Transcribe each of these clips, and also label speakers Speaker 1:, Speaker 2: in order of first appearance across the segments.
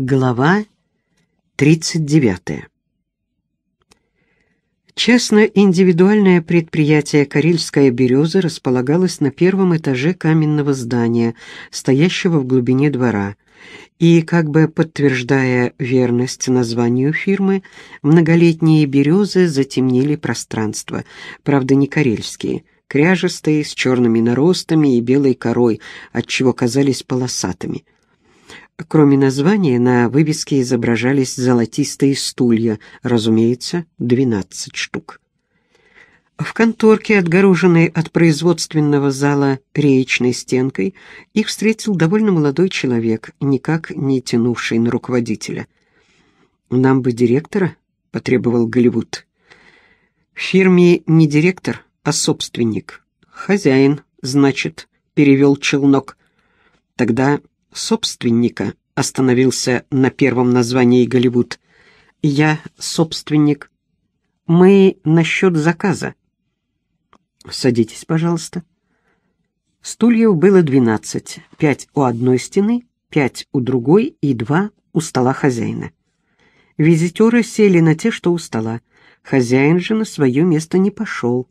Speaker 1: Глава 39. Частно-индивидуальное предприятие «Карельская береза» располагалось на первом этаже каменного здания, стоящего в глубине двора, и, как бы подтверждая верность названию фирмы, многолетние березы затемнили пространство, правда не карельские, кряжестые, с черными наростами и белой корой, отчего казались полосатыми – Кроме названия, на вывеске изображались золотистые стулья, разумеется, 12 штук. В конторке, отгороженной от производственного зала реечной стенкой, их встретил довольно молодой человек, никак не тянувший на руководителя. «Нам бы директора», — потребовал Голливуд. «В фирме не директор, а собственник. Хозяин, значит», — перевел Челнок. «Тогда собственника», — остановился на первом названии Голливуд. «Я собственник. Мы насчет заказа». «Садитесь, пожалуйста». Стульев было двенадцать, пять у одной стены, пять у другой и два у стола хозяина. Визитеры сели на те, что у стола. Хозяин же на свое место не пошел,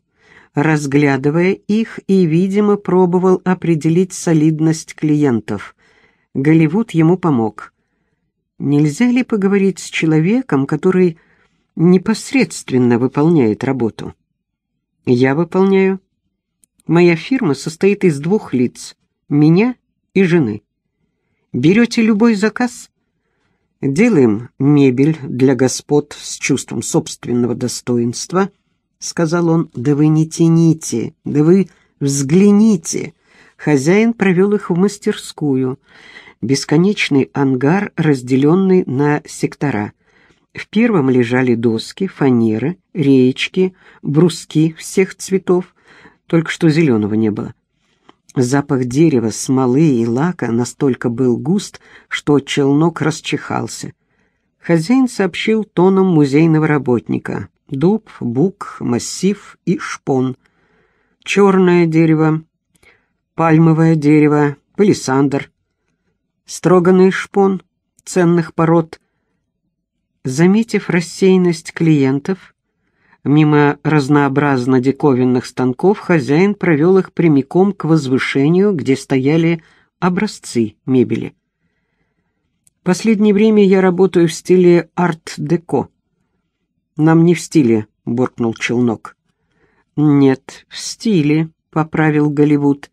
Speaker 1: разглядывая их и, видимо, пробовал определить солидность клиентов. Голливуд ему помог. Нельзя ли поговорить с человеком, который непосредственно выполняет работу? Я выполняю. Моя фирма состоит из двух лиц — меня и жены. Берете любой заказ — «Делаем мебель для господ с чувством собственного достоинства», — сказал он. «Да вы не тяните, да вы взгляните». Хозяин провел их в мастерскую бесконечный ангар, разделенный на сектора. В первом лежали доски, фанеры, реечки, бруски всех цветов, только что зеленого не было. Запах дерева, смолы и лака настолько был густ, что челнок расчихался. Хозяин сообщил тоном музейного работника. Дуб, бук, массив и шпон. Черное дерево, пальмовое дерево, палисандр, строганный шпон ценных пород. Заметив рассеянность клиентов, мимо разнообразно диковинных станков хозяин провел их прямиком к возвышению, где стояли образцы мебели. Последнее время я работаю в стиле арт-деко. Нам не в стиле, буркнул Челнок. Нет, в стиле, поправил Голливуд.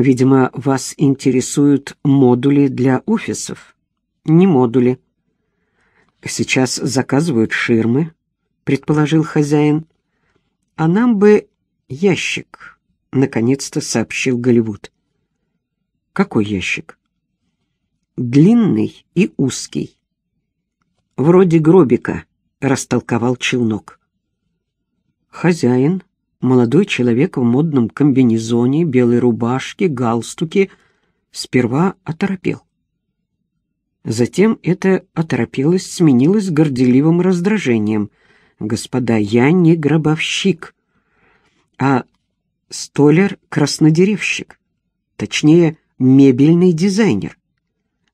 Speaker 1: Видимо, вас интересуют модули для офисов. Не модули. Сейчас заказывают ширмы, предположил хозяин. А нам бы ящик, наконец-то сообщил Голливуд. Какой ящик? Длинный и узкий. Вроде гробика, растолковал челнок. Хозяин Молодой человек в модном комбинезоне, белой рубашке, галстуке сперва оторопел. Затем эта оторопелость сменилась горделивым раздражением. «Господа, я не гробовщик, а столер-краснодеревщик, точнее, мебельный дизайнер.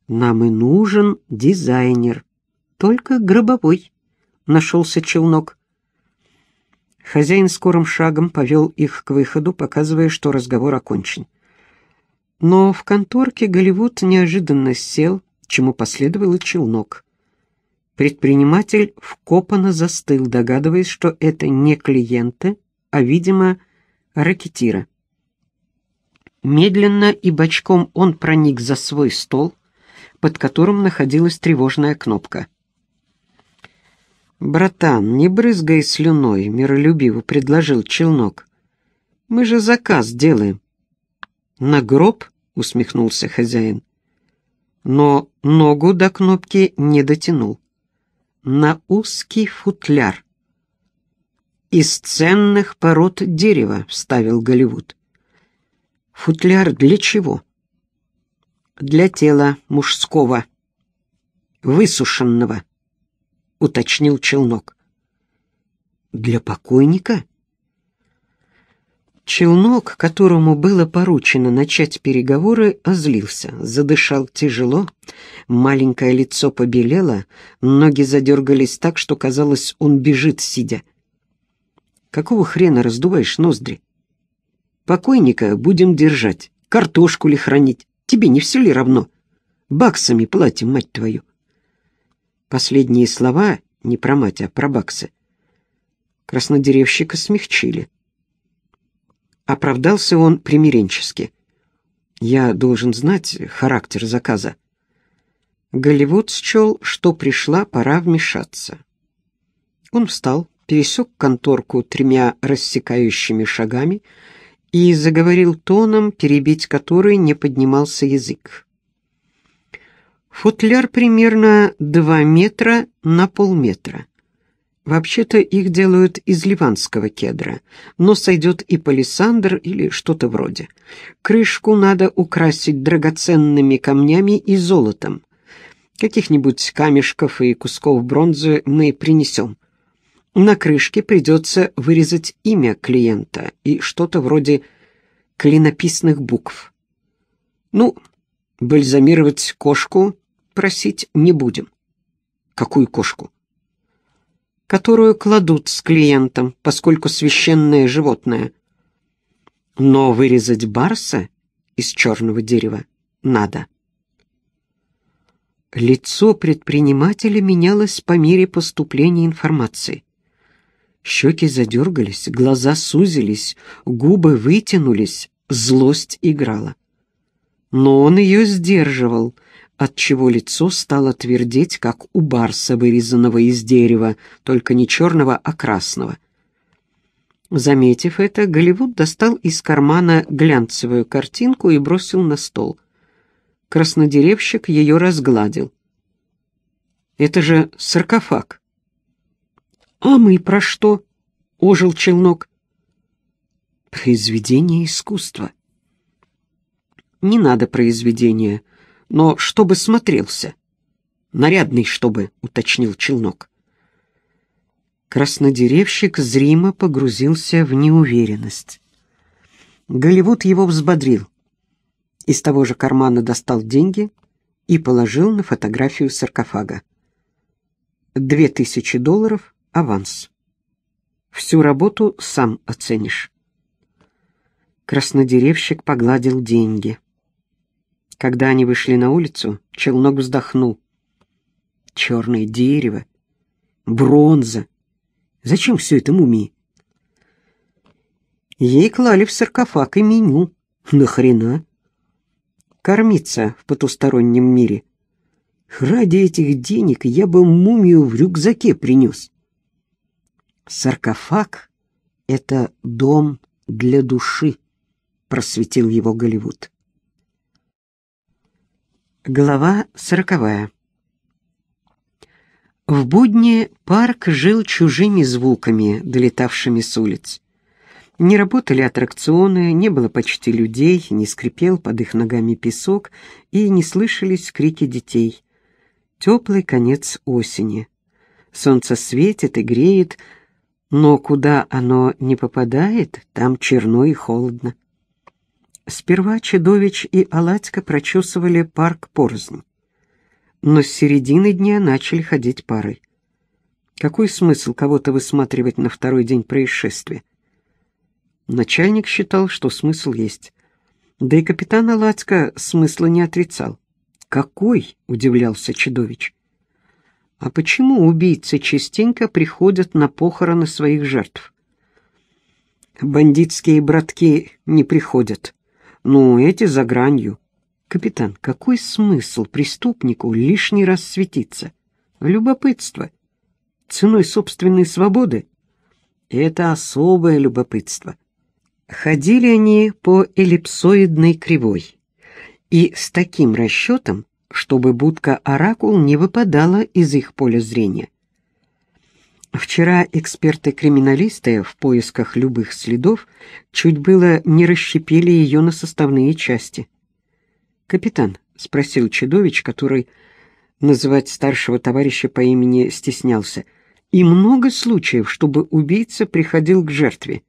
Speaker 1: Нам и нужен дизайнер, только гробовой», — нашелся челнок. Хозяин скорым шагом повел их к выходу, показывая, что разговор окончен. Но в конторке Голливуд неожиданно сел, чему последовал и челнок. Предприниматель вкопано застыл, догадываясь, что это не клиенты, а, видимо, ракетира. Медленно и бочком он проник за свой стол, под которым находилась тревожная кнопка — «Братан, не брызгай слюной», — миролюбиво предложил челнок. «Мы же заказ делаем». «На гроб?» — усмехнулся хозяин. Но ногу до кнопки не дотянул. «На узкий футляр». «Из ценных пород дерева», — вставил Голливуд. «Футляр для чего?» «Для тела мужского, высушенного». — уточнил Челнок. «Для покойника?» Челнок, которому было поручено начать переговоры, озлился, задышал тяжело, маленькое лицо побелело, ноги задергались так, что казалось, он бежит, сидя. «Какого хрена раздуваешь ноздри? Покойника будем держать, картошку ли хранить, тебе не все ли равно? Баксами платим, мать твою!» Последние слова, не про мать, а про баксы. краснодеревщика смягчили. Оправдался он примиренчески. «Я должен знать характер заказа». Голливуд счел, что пришла пора вмешаться. Он встал, пересек конторку тремя рассекающими шагами и заговорил тоном, перебить который не поднимался язык. Футляр примерно 2 метра на полметра. Вообще-то их делают из ливанского кедра, но сойдет и палисандр или что-то вроде. Крышку надо украсить драгоценными камнями и золотом. Каких-нибудь камешков и кусков бронзы мы принесем. На крышке придется вырезать имя клиента и что-то вроде клинописных букв. Ну, бальзамировать кошку просить не будем. Какую кошку? Которую кладут с клиентом, поскольку священное животное. Но вырезать барса из черного дерева надо. Лицо предпринимателя менялось по мере поступления информации. Щеки задергались, глаза сузились, губы вытянулись, злость играла. Но он ее сдерживал — отчего лицо стало твердеть, как у барса, вырезанного из дерева, только не черного, а красного. Заметив это, Голливуд достал из кармана глянцевую картинку и бросил на стол. Краснодеревщик ее разгладил. «Это же саркофаг!» «А мы про что?» — ожил челнок. «Произведение искусства». «Не надо произведения», — но чтобы смотрелся. Нарядный, чтобы, уточнил челнок. Краснодеревщик зримо погрузился в неуверенность. Голливуд его взбодрил. Из того же кармана достал деньги и положил на фотографию саркофага. Две тысячи долларов — аванс. Всю работу сам оценишь. Краснодеревщик погладил деньги. Когда они вышли на улицу, челнок вздохнул. Черное дерево, бронза. Зачем все это мумии? Ей клали в саркофаг и меню. Нахрена? Кормиться в потустороннем мире. Ради этих денег я бы мумию в рюкзаке принес. Саркофаг — это дом для души, просветил его Голливуд. Глава сороковая. В будни парк жил чужими звуками, долетавшими с улиц. Не работали аттракционы, не было почти людей, не скрипел под их ногами песок и не слышались крики детей. Теплый конец осени. Солнце светит и греет, но куда оно не попадает, там черно и холодно. Сперва Чедович и Аладька прочесывали парк порознь, но с середины дня начали ходить парой. Какой смысл кого-то высматривать на второй день происшествия? Начальник считал, что смысл есть. Да и капитан Аладько смысла не отрицал. «Какой?» — удивлялся Чедович. «А почему убийцы частенько приходят на похороны своих жертв?» «Бандитские братки не приходят», ну, эти за гранью. Капитан, какой смысл преступнику лишний раз светиться? Любопытство. Ценой собственной свободы? Это особое любопытство. Ходили они по эллипсоидной кривой. И с таким расчетом, чтобы будка-оракул не выпадала из их поля зрения. Вчера эксперты-криминалисты в поисках любых следов чуть было не расщепили ее на составные части. «Капитан», — спросил Чудович, который называть старшего товарища по имени стеснялся, «и много случаев, чтобы убийца приходил к жертве?»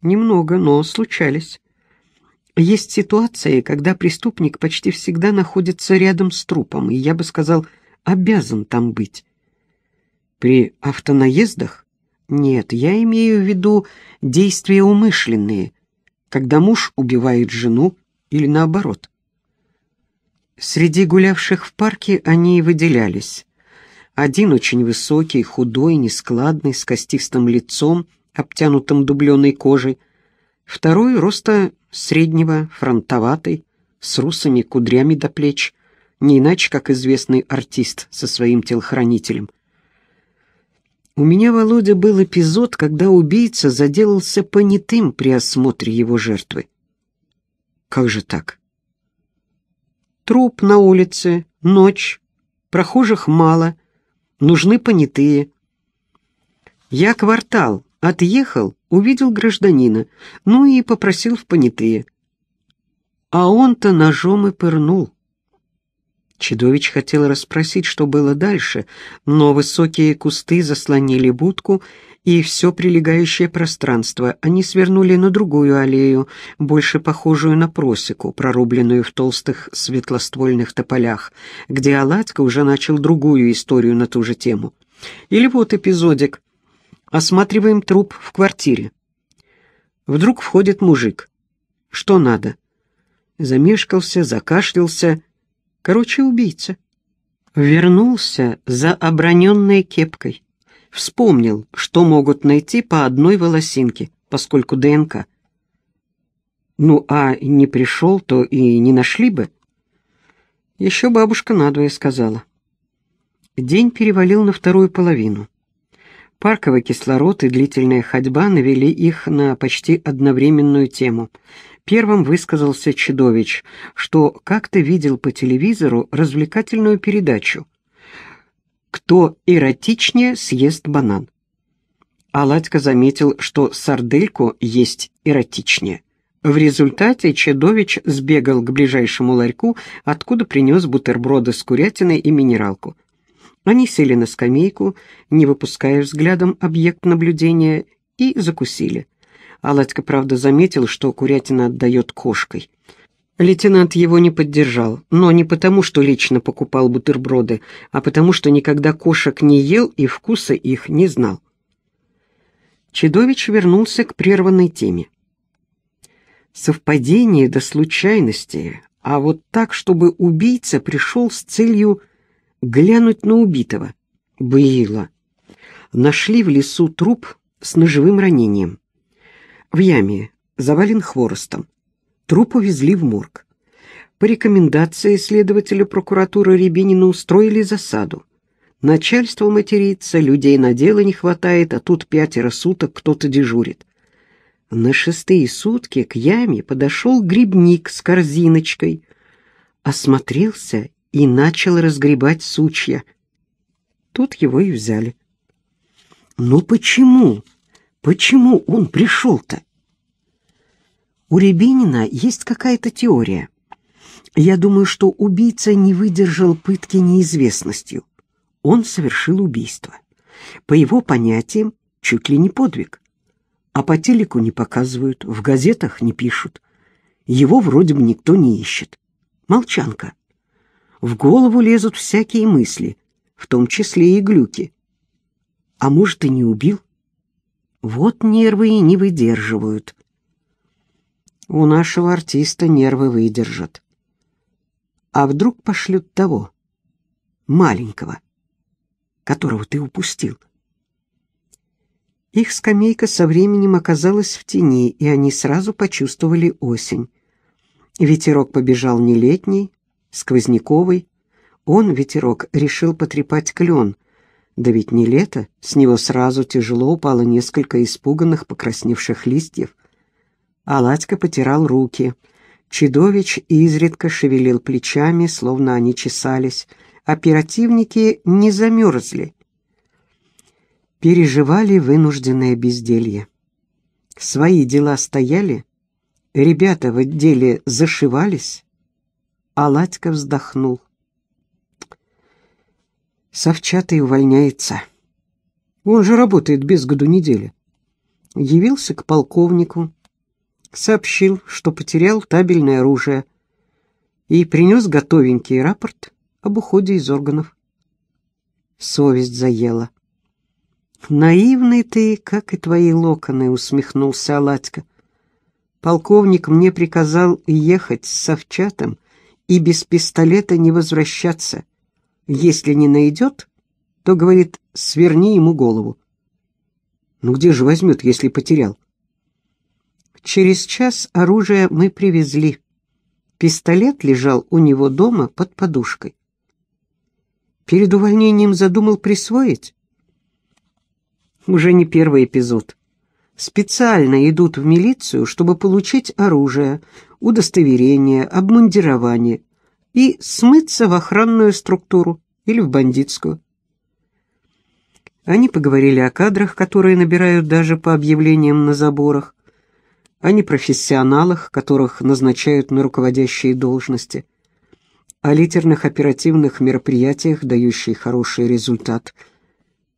Speaker 1: «Немного, но случались. Есть ситуации, когда преступник почти всегда находится рядом с трупом, и я бы сказал, обязан там быть». При автонаездах? Нет, я имею в виду действия умышленные, когда муж убивает жену или наоборот. Среди гулявших в парке они выделялись. Один очень высокий, худой, нескладный, с костистым лицом, обтянутым дубленой кожей. Второй — роста среднего, фронтоватый, с русыми кудрями до плеч, не иначе, как известный артист со своим телохранителем — у меня, Володя, был эпизод, когда убийца заделался понятым при осмотре его жертвы. Как же так? Труп на улице, ночь, прохожих мало, нужны понятые. Я квартал, отъехал, увидел гражданина, ну и попросил в понятые. А он-то ножом и пырнул. Чудович хотел расспросить, что было дальше, но высокие кусты заслонили будку и все прилегающее пространство. Они свернули на другую аллею, больше похожую на просеку, прорубленную в толстых светлоствольных тополях, где Аладько уже начал другую историю на ту же тему. Или вот эпизодик. Осматриваем труп в квартире. Вдруг входит мужик. Что надо? Замешкался, закашлялся Короче, убийца. Вернулся за оброненной кепкой. Вспомнил, что могут найти по одной волосинке, поскольку ДНК. Ну, а не пришел, то и не нашли бы. Еще бабушка надвое сказала. День перевалил на вторую половину. Парковый кислород и длительная ходьба навели их на почти одновременную тему — Первым высказался Чедович, что как-то видел по телевизору развлекательную передачу «Кто эротичнее съест банан». А заметил, что сардельку есть эротичнее. В результате Чедович сбегал к ближайшему ларьку, откуда принес бутерброды с курятиной и минералку. Они сели на скамейку, не выпуская взглядом объект наблюдения, и закусили. Аладька, правда, заметил, что курятина отдает кошкой. Лейтенант его не поддержал, но не потому, что лично покупал бутерброды, а потому, что никогда кошек не ел и вкуса их не знал. Чедович вернулся к прерванной теме. Совпадение до случайности, а вот так, чтобы убийца пришел с целью глянуть на убитого. Было. Нашли в лесу труп с ножевым ранением в яме, завален хворостом. Труп увезли в морг. По рекомендации следователя прокуратуры Рябинина устроили засаду. Начальство матерится, людей на дело не хватает, а тут пятеро суток кто-то дежурит. На шестые сутки к яме подошел грибник с корзиночкой, осмотрелся и начал разгребать сучья. Тут его и взяли. «Ну почему?» Почему он пришел-то? У Рябинина есть какая-то теория. Я думаю, что убийца не выдержал пытки неизвестностью. Он совершил убийство. По его понятиям, чуть ли не подвиг. А по телеку не показывают, в газетах не пишут. Его вроде бы никто не ищет. Молчанка. В голову лезут всякие мысли, в том числе и глюки. А может, и не убил? — вот нервы и не выдерживают. У нашего артиста нервы выдержат. А вдруг пошлют того, маленького, которого ты упустил? Их скамейка со временем оказалась в тени, и они сразу почувствовали осень. Ветерок побежал не летний, сквозняковый. Он, ветерок, решил потрепать клен, да ведь не лето, с него сразу тяжело упало несколько испуганных покрасневших листьев. Аладька потирал руки. Чидович изредка шевелил плечами, словно они чесались. Оперативники не замерзли. Переживали вынужденное безделье. Свои дела стояли, ребята в отделе зашивались. Аладька вздохнул. Совчатый увольняется. Он же работает без году недели. Явился к полковнику, сообщил, что потерял табельное оружие и принес готовенький рапорт об уходе из органов. Совесть заела. «Наивный ты, как и твои локоны», — усмехнулся Аладька. «Полковник мне приказал ехать с Совчатым и без пистолета не возвращаться если не найдет, то, говорит, сверни ему голову. Ну где же возьмет, если потерял? Через час оружие мы привезли. Пистолет лежал у него дома под подушкой. Перед увольнением задумал присвоить? Уже не первый эпизод. Специально идут в милицию, чтобы получить оружие, удостоверение, обмундирование и смыться в охранную структуру или в бандитскую. Они поговорили о кадрах, которые набирают даже по объявлениям на заборах, о непрофессионалах, которых назначают на руководящие должности, о литерных оперативных мероприятиях, дающих хороший результат,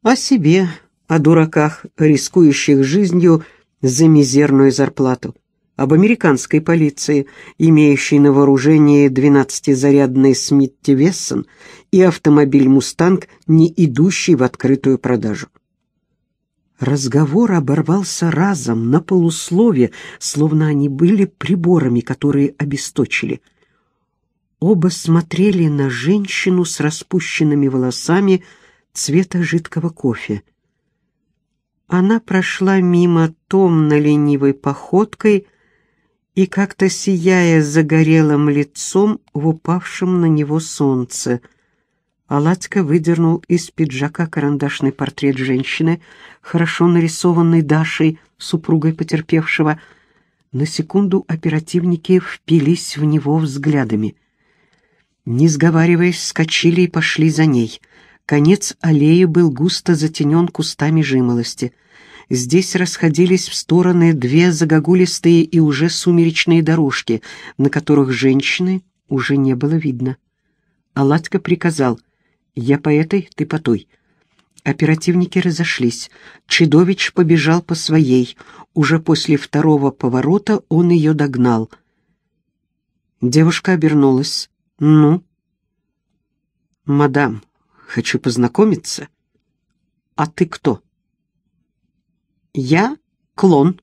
Speaker 1: о себе, о дураках, рискующих жизнью за мизерную зарплату об американской полиции, имеющей на вооружении 12-зарядный Смитти Вессон и автомобиль «Мустанг», не идущий в открытую продажу. Разговор оборвался разом, на полуслове, словно они были приборами, которые обесточили. Оба смотрели на женщину с распущенными волосами цвета жидкого кофе. Она прошла мимо томно-ленивой походкой, и как-то сияя загорелым лицом в упавшем на него солнце. Аладька выдернул из пиджака карандашный портрет женщины, хорошо нарисованный Дашей, супругой потерпевшего. На секунду оперативники впились в него взглядами. Не сговариваясь, скочили и пошли за ней. Конец аллеи был густо затенен кустами жимолости — Здесь расходились в стороны две загогулистые и уже сумеречные дорожки, на которых женщины уже не было видно. Аладка приказал «Я по этой, ты по той». Оперативники разошлись. Чедович побежал по своей. Уже после второго поворота он ее догнал. Девушка обернулась. «Ну?» «Мадам, хочу познакомиться». «А ты кто?» «Я клон».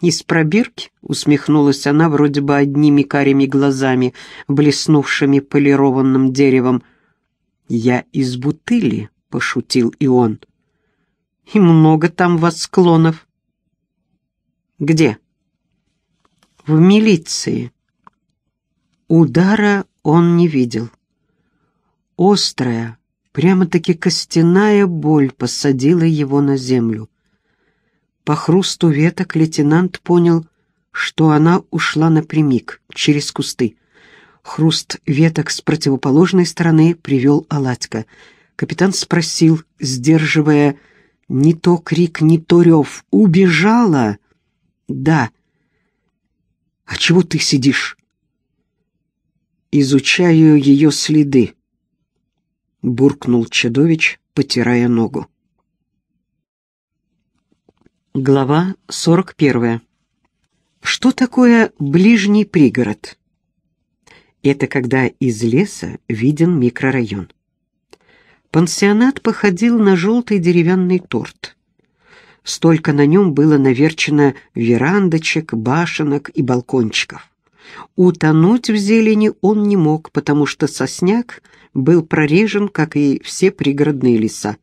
Speaker 1: Из пробирки усмехнулась она вроде бы одними карими глазами, блеснувшими полированным деревом. «Я из бутыли», — пошутил и он. «И много там вас клонов». «Где?» «В милиции». Удара он не видел. Острая, прямо-таки костяная боль посадила его на землю. По хрусту веток лейтенант понял, что она ушла напрямик, через кусты. Хруст веток с противоположной стороны привел Аладька. Капитан спросил, сдерживая не то крик, не то рев. «Убежала?» «Да». «А чего ты сидишь?» «Изучаю ее следы», — буркнул Чадович, потирая ногу. Глава 41. Что такое ближний пригород? Это когда из леса виден микрорайон. Пансионат походил на желтый деревянный торт. Столько на нем было наверчено верандочек, башенок и балкончиков. Утонуть в зелени он не мог, потому что сосняк был прорежен, как и все пригородные леса.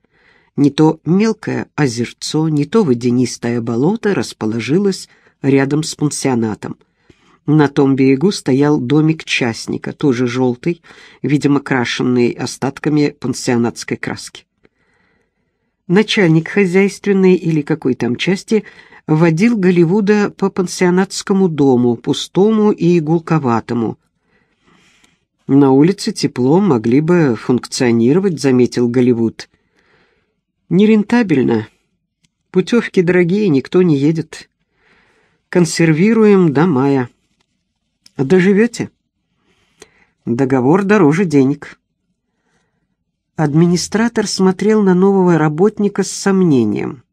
Speaker 1: Не то мелкое озерцо, не то водянистое болото расположилось рядом с пансионатом. На том берегу стоял домик частника, тоже желтый, видимо, крашенный остатками пансионатской краски. Начальник хозяйственной или какой там части водил Голливуда по пансионатскому дому, пустому и гулковатому. На улице тепло могли бы функционировать, заметил Голливуд. Нерентабельно. Путевки дорогие, никто не едет. Консервируем до мая. Доживете? Договор дороже денег. Администратор смотрел на нового работника с сомнением.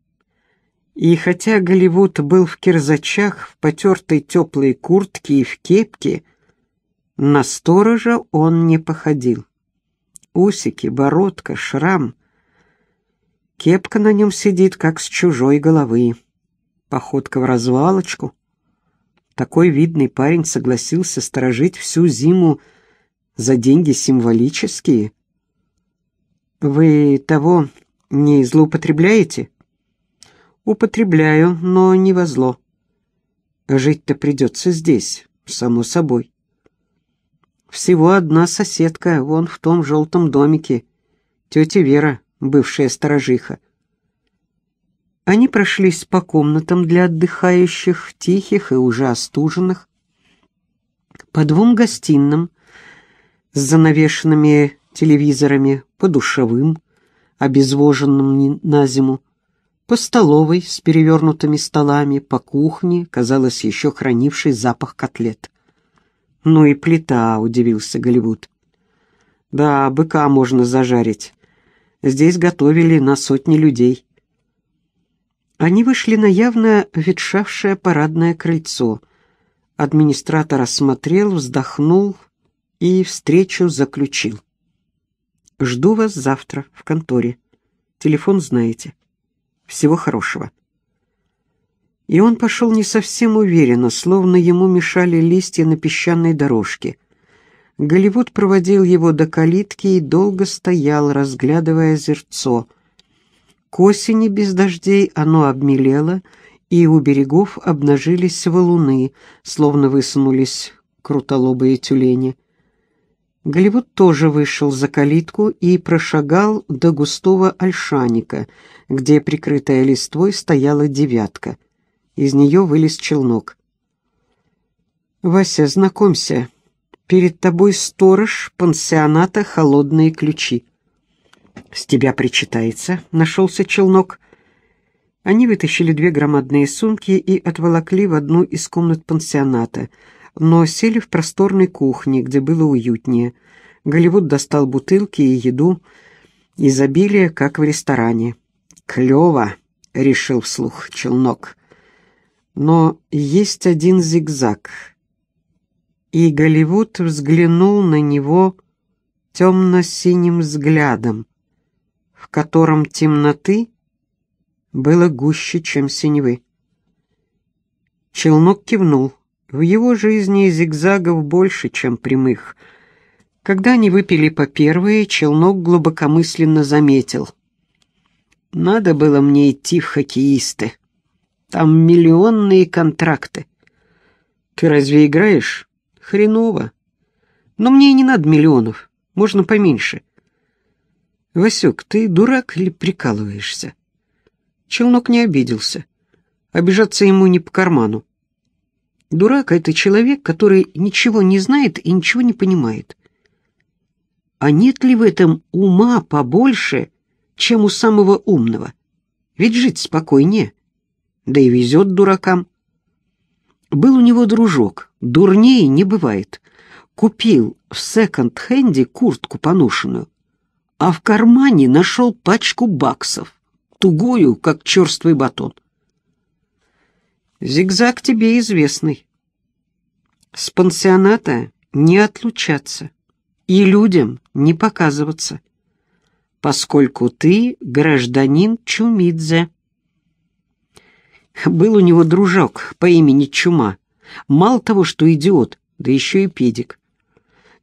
Speaker 1: И хотя Голливуд был в кирзачах, в потертой теплой куртке и в кепке, на сторожа он не походил. Усики, бородка, шрам — Кепка на нем сидит, как с чужой головы. Походка в развалочку. Такой видный парень согласился сторожить всю зиму за деньги символические. «Вы того не злоупотребляете?» «Употребляю, но не во зло. Жить-то придется здесь, само собой. Всего одна соседка, вон в том желтом домике, тетя Вера, бывшая сторожиха. Они прошлись по комнатам для отдыхающих, тихих и уже остуженных, по двум гостиным с занавешенными телевизорами, по душевым, обезвоженным на зиму, по столовой с перевернутыми столами, по кухне, казалось, еще хранившей запах котлет. «Ну и плита», — удивился Голливуд. «Да, быка можно зажарить, Здесь готовили на сотни людей. Они вышли на явно ветшавшее парадное крыльцо. Администратор осмотрел, вздохнул и встречу заключил. «Жду вас завтра в конторе. Телефон знаете. Всего хорошего». И он пошел не совсем уверенно, словно ему мешали листья на песчаной дорожке. Голливуд проводил его до калитки и долго стоял, разглядывая озерцо. К осени без дождей оно обмелело, и у берегов обнажились валуны, словно высунулись крутолобые тюлени. Голливуд тоже вышел за калитку и прошагал до густого ольшаника, где, прикрытая листвой, стояла девятка. Из нее вылез челнок. «Вася, знакомься, Перед тобой сторож пансионата «Холодные ключи». «С тебя причитается», — нашелся челнок. Они вытащили две громадные сумки и отволокли в одну из комнат пансионата, но сели в просторной кухне, где было уютнее. Голливуд достал бутылки и еду, изобилие, как в ресторане. «Клево», — решил вслух челнок. «Но есть один зигзаг» и Голливуд взглянул на него темно-синим взглядом, в котором темноты было гуще, чем синевы. Челнок кивнул. В его жизни зигзагов больше, чем прямых. Когда они выпили по первые, Челнок глубокомысленно заметил. «Надо было мне идти в хоккеисты. Там миллионные контракты. Ты разве играешь?» Хреново. Но мне и не надо миллионов. Можно поменьше. Васек, ты дурак или прикалываешься? Челнок не обиделся. Обижаться ему не по карману. Дурак — это человек, который ничего не знает и ничего не понимает. А нет ли в этом ума побольше, чем у самого умного? Ведь жить спокойнее. Да и везет дуракам. Был у него дружок, Дурней не бывает. Купил в секонд-хенде куртку поношенную, а в кармане нашел пачку баксов, тугую, как черствый батон. Зигзаг тебе известный. С пансионата не отлучаться и людям не показываться, поскольку ты гражданин Чумидзе. Был у него дружок по имени Чума. Мало того, что идиот, да еще и педик.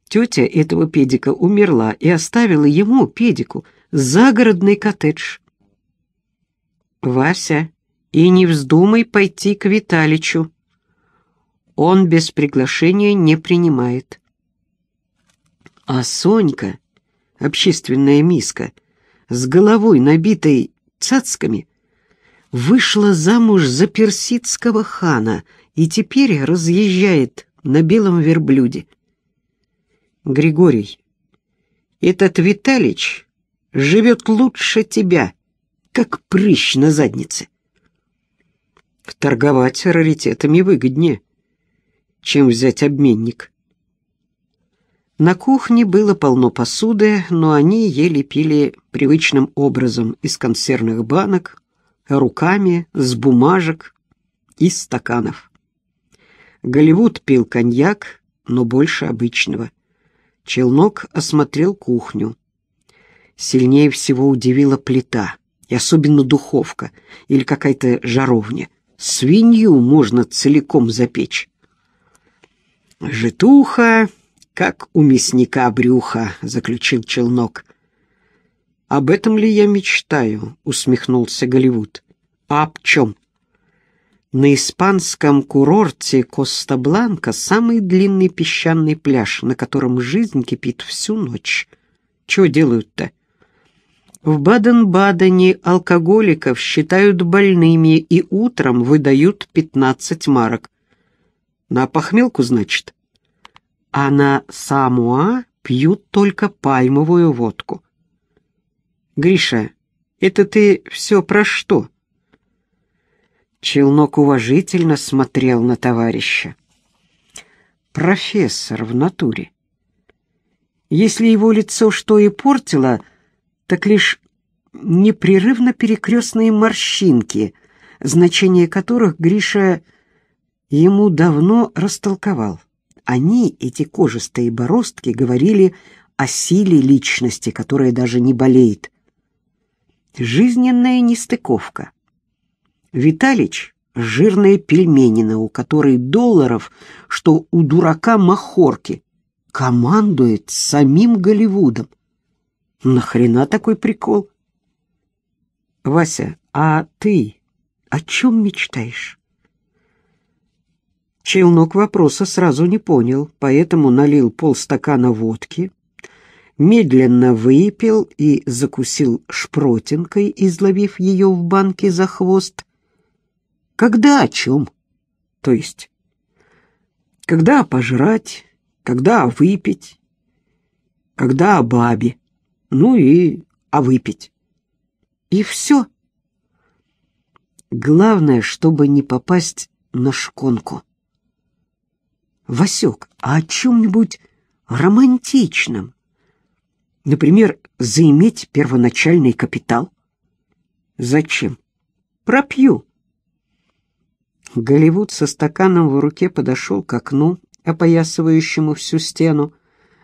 Speaker 1: Тетя этого педика умерла и оставила ему, педику, загородный коттедж. «Вася, и не вздумай пойти к Виталичу. Он без приглашения не принимает». А Сонька, общественная миска, с головой набитой цацками, вышла замуж за персидского хана — и теперь разъезжает на белом верблюде. Григорий, этот Виталич живет лучше тебя, как прыщ на заднице. Торговать раритетами выгоднее, чем взять обменник. На кухне было полно посуды, но они еле пили привычным образом из консервных банок, руками, с бумажек и стаканов. Голливуд пил коньяк, но больше обычного. Челнок осмотрел кухню. Сильнее всего удивила плита, и особенно духовка или какая-то жаровня. Свинью можно целиком запечь. «Житуха, как у мясника брюха», — заключил Челнок. «Об этом ли я мечтаю?» — усмехнулся Голливуд. «А об чем?» На испанском курорте Коста-Бланка самый длинный песчаный пляж, на котором жизнь кипит всю ночь. Чего делают-то? В Баден-Бадене алкоголиков считают больными и утром выдают 15 марок. На похмелку, значит? А на Самуа пьют только пальмовую водку. «Гриша, это ты все про что?» Челнок уважительно смотрел на товарища. Профессор в натуре. Если его лицо что и портило, так лишь непрерывно перекрестные морщинки, значение которых Гриша ему давно растолковал. Они, эти кожистые бороздки, говорили о силе личности, которая даже не болеет. Жизненная нестыковка — Виталич — жирная пельменина, у которой долларов, что у дурака махорки, командует самим Голливудом. Нахрена такой прикол? Вася, а ты о чем мечтаешь? Челнок вопроса сразу не понял, поэтому налил полстакана водки, медленно выпил и закусил шпротинкой, изловив ее в банке за хвост, когда о чем? То есть, когда пожрать, когда выпить, когда о бабе, ну и о выпить. И все. Главное, чтобы не попасть на шконку. Васек, а о чем-нибудь романтичном? Например, заиметь первоначальный капитал? Зачем? Пропью. Голливуд со стаканом в руке подошел к окну, опоясывающему всю стену.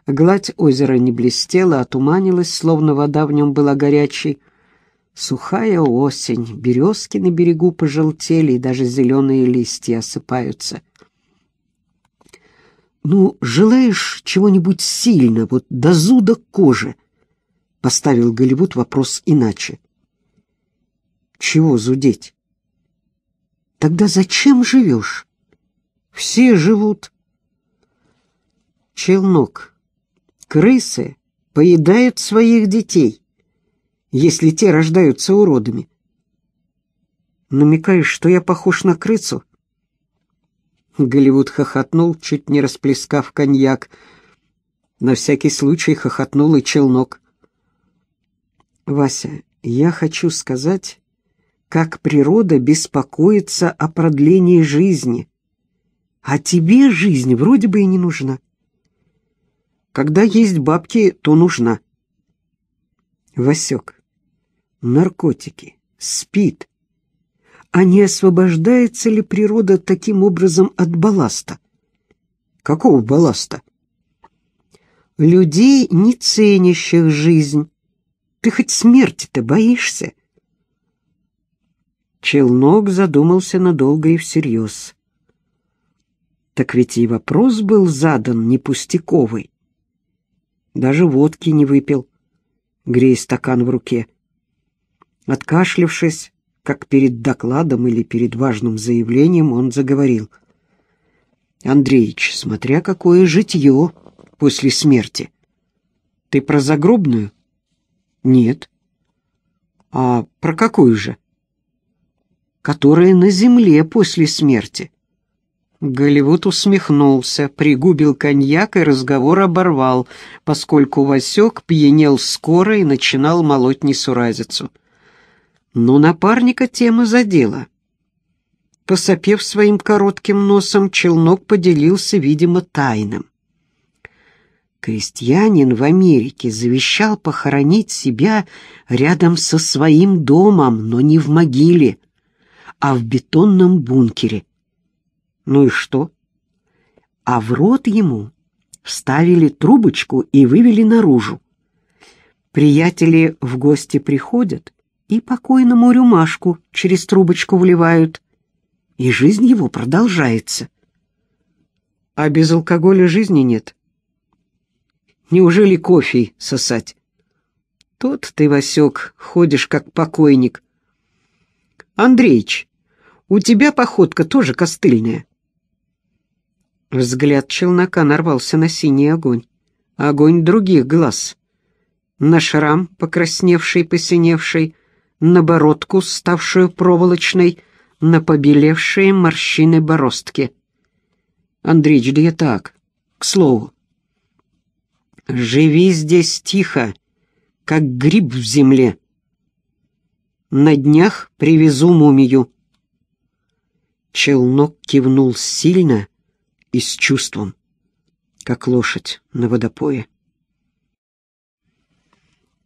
Speaker 1: Гладь озера не блестела, а туманилась, словно вода в нем была горячей. Сухая осень, березки на берегу пожелтели, и даже зеленые листья осыпаются. «Ну, желаешь чего-нибудь сильно, вот до зуда кожи?» — поставил Голливуд вопрос иначе. «Чего зудеть? Тогда зачем живешь? Все живут. Челнок. Крысы поедают своих детей, если те рождаются уродами. Намекаешь, что я похож на крысу? Голливуд хохотнул, чуть не расплескав коньяк. На всякий случай хохотнул и челнок. «Вася, я хочу сказать, как природа беспокоится о продлении жизни. А тебе жизнь вроде бы и не нужна. Когда есть бабки, то нужна. Васек, наркотики, спит. А не освобождается ли природа таким образом от балласта? Какого балласта? Людей, не ценящих жизнь. Ты хоть смерти-то боишься? — Челнок задумался надолго и всерьез. Так ведь и вопрос был задан не пустяковый. Даже водки не выпил, грея стакан в руке. Откашлившись, как перед докладом или перед важным заявлением, он заговорил. «Андреич, смотря какое житье после смерти. Ты про загробную?» «Нет». «А про какую же?» которые на земле после смерти. Голливуд усмехнулся, пригубил коньяк и разговор оборвал, поскольку Васек пьянел скоро и начинал молоть несуразицу. Но напарника тема задела. Посопев своим коротким носом, челнок поделился, видимо, тайным. Крестьянин в Америке завещал похоронить себя рядом со своим домом, но не в могиле а в бетонном бункере. Ну и что? А в рот ему вставили трубочку и вывели наружу. Приятели в гости приходят и покойному рюмашку через трубочку вливают, и жизнь его продолжается. А без алкоголя жизни нет. Неужели кофе сосать? Тот ты, Васек, ходишь как покойник. Андреич, у тебя походка тоже костыльная». Взгляд челнока нарвался на синий огонь. Огонь других глаз. На шрам, покрасневший, посиневший, на бородку, ставшую проволочной, на побелевшие морщины бороздки. «Андреич, да я так, к слову. Живи здесь тихо, как гриб в земле. На днях привезу мумию». Челнок кивнул сильно и с чувством, как лошадь на водопое.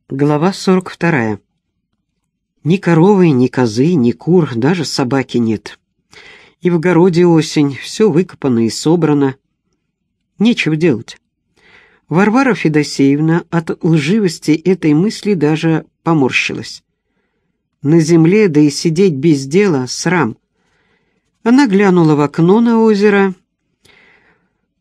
Speaker 1: Глава 42. Ни коровы, ни козы, ни кур, даже собаки нет. И в огороде осень, все выкопано и собрано. Нечего делать. Варвара Федосеевна от лживости этой мысли даже поморщилась. На земле, да и сидеть без дела, срам — она глянула в окно на озеро,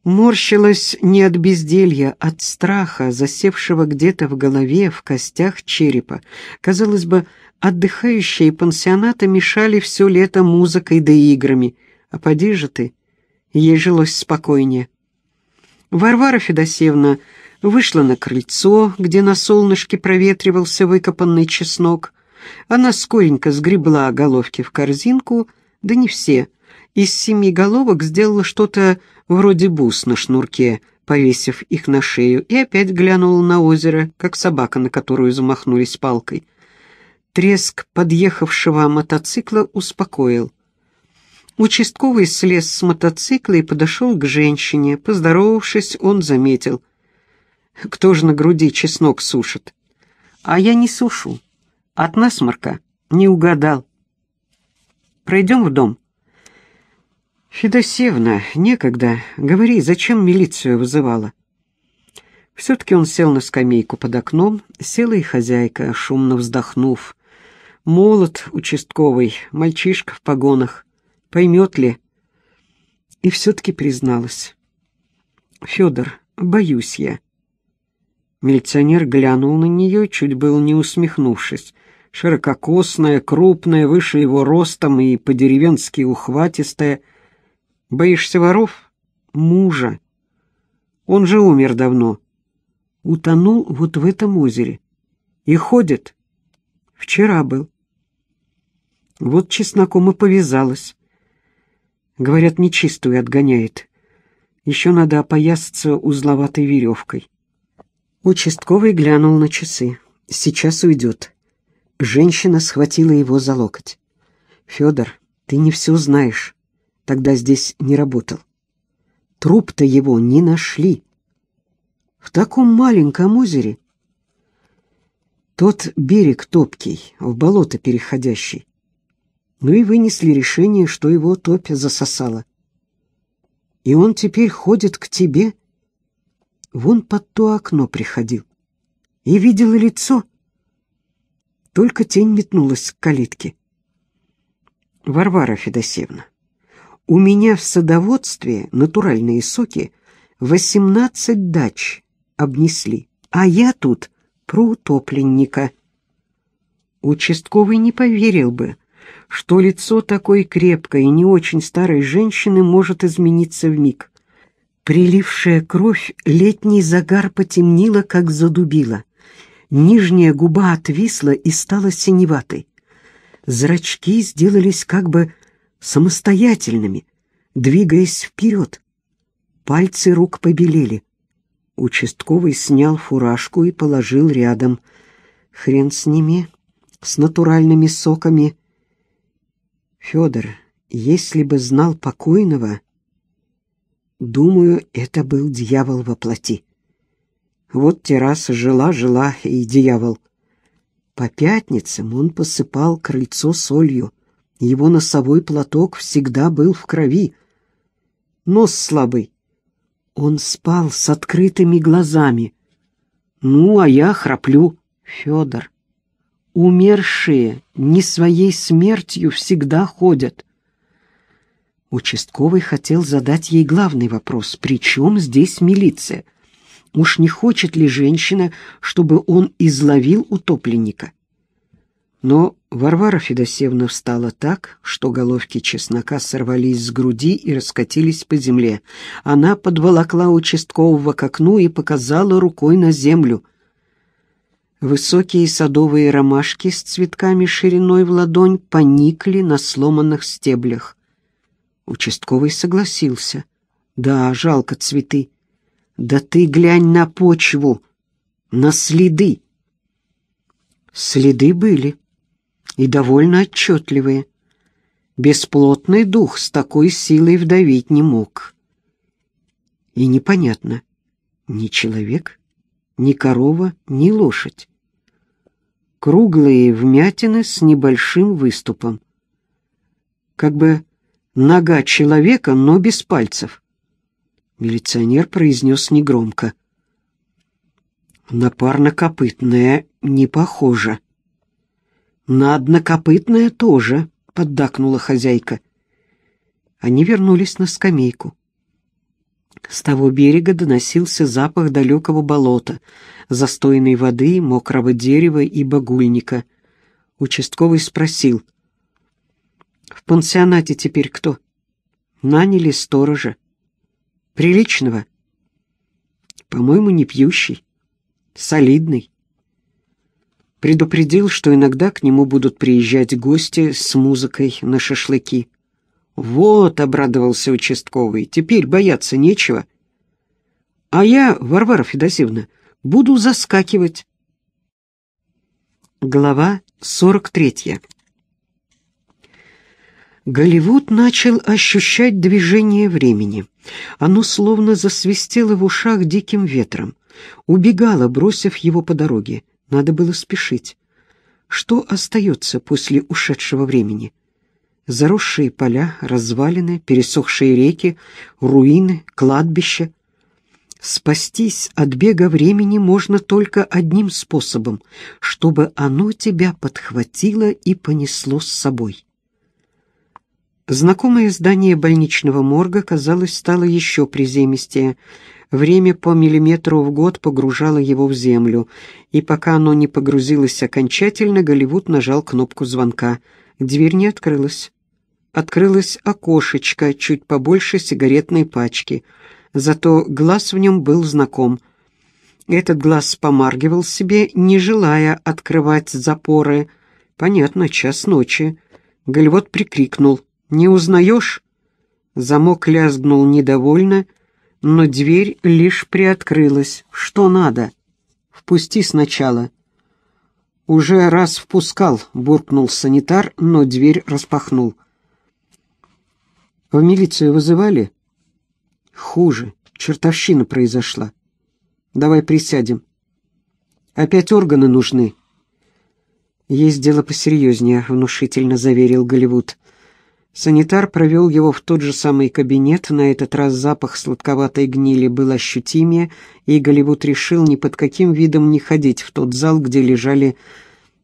Speaker 1: морщилась не от безделья, а от страха, засевшего где-то в голове, в костях черепа. Казалось бы, отдыхающие пансионата мешали все лето музыкой да играми. А поди же ты, ей жилось спокойнее. Варвара Федосеевна вышла на крыльцо, где на солнышке проветривался выкопанный чеснок. Она скоренько сгребла головки в корзинку — да не все. Из семи головок сделала что-то вроде бус на шнурке, повесив их на шею, и опять глянула на озеро, как собака, на которую замахнулись палкой. Треск подъехавшего мотоцикла успокоил. Участковый слез с мотоцикла и подошел к женщине. Поздоровавшись, он заметил. «Кто же на груди чеснок сушит?» «А я не сушу. От насморка. Не угадал. Пройдем в дом». «Федосевна, некогда. Говори, зачем милицию вызывала?» Все-таки он сел на скамейку под окном, села и хозяйка, шумно вздохнув. «Молод участковый, мальчишка в погонах. Поймет ли?» И все-таки призналась. «Федор, боюсь я». Милиционер глянул на нее, чуть был не усмехнувшись ширококосная, крупная, выше его ростом и по-деревенски ухватистая. Боишься воров? Мужа. Он же умер давно. Утонул вот в этом озере. И ходит. Вчера был. Вот чесноком и повязалась. Говорят, нечистую отгоняет. Еще надо опоясаться узловатой веревкой. Участковый глянул на часы. Сейчас уйдет. Женщина схватила его за локоть. «Федор, ты не все знаешь. Тогда здесь не работал. Труп-то его не нашли. В таком маленьком озере. Тот берег топкий, в болото переходящий. Ну и вынесли решение, что его топь засосала. И он теперь ходит к тебе. Вон под то окно приходил. И видел лицо. Только тень метнулась к калитке. «Варвара Федосеевна, у меня в садоводстве натуральные соки восемнадцать дач обнесли, а я тут проутопленника». Участковый не поверил бы, что лицо такой крепкой и не очень старой женщины может измениться в миг. Прилившая кровь, летний загар потемнила, как задубила. Нижняя губа отвисла и стала синеватой. Зрачки сделались как бы самостоятельными, двигаясь вперед. Пальцы рук побелели. Участковый снял фуражку и положил рядом. Хрен с ними, с натуральными соками. Федор, если бы знал покойного... Думаю, это был дьявол во плоти. Вот терраса жила-жила, и дьявол. По пятницам он посыпал крыльцо солью. Его носовой платок всегда был в крови. Нос слабый. Он спал с открытыми глазами. Ну, а я храплю. Федор. Умершие не своей смертью всегда ходят. Участковый хотел задать ей главный вопрос. «При чем здесь милиция?» Уж не хочет ли женщина, чтобы он изловил утопленника? Но Варвара Федосеевна встала так, что головки чеснока сорвались с груди и раскатились по земле. Она подволокла участкового к окну и показала рукой на землю. Высокие садовые ромашки с цветками шириной в ладонь поникли на сломанных стеблях. Участковый согласился. «Да, жалко цветы. Да ты глянь на почву, на следы. Следы были, и довольно отчетливые. Бесплотный дух с такой силой вдавить не мог. И непонятно, ни человек, ни корова, ни лошадь. Круглые вмятины с небольшим выступом. Как бы нога человека, но без пальцев милиционер произнес негромко. На парнокопытное не похоже. На однокопытное тоже, поддакнула хозяйка. Они вернулись на скамейку. С того берега доносился запах далекого болота, застойной воды, мокрого дерева и багульника. Участковый спросил. «В пансионате теперь кто?» «Наняли сторожа приличного. По-моему, не пьющий, солидный. Предупредил, что иногда к нему будут приезжать гости с музыкой на шашлыки. «Вот», — обрадовался участковый, — «теперь бояться нечего». «А я, Варвара Федосевна, буду заскакивать». Глава сорок третья. Голливуд начал ощущать движение времени. Оно словно засвистело в ушах диким ветром. Убегало, бросив его по дороге. Надо было спешить. Что остается после ушедшего времени? Заросшие поля, развалины, пересохшие реки, руины, кладбища. Спастись от бега времени можно только одним способом, чтобы оно тебя подхватило и понесло с собой. Знакомое здание больничного морга, казалось, стало еще приземистее. Время по миллиметру в год погружало его в землю, и пока оно не погрузилось окончательно, Голливуд нажал кнопку звонка. Дверь не открылась. Открылось окошечко, чуть побольше сигаретной пачки. Зато глаз в нем был знаком. Этот глаз помаргивал себе, не желая открывать запоры. Понятно, час ночи. Голливуд прикрикнул — «Не узнаешь?» Замок лязгнул недовольно, но дверь лишь приоткрылась. «Что надо?» «Впусти сначала». «Уже раз впускал», — буркнул санитар, но дверь распахнул. «В милицию вызывали?» «Хуже. Чертовщина произошла. Давай присядем. Опять органы нужны». «Есть дело посерьезнее», — внушительно заверил Голливуд. «Голливуд». Санитар провел его в тот же самый кабинет, на этот раз запах сладковатой гнили был ощутимее, и Голливуд решил ни под каким видом не ходить в тот зал, где лежали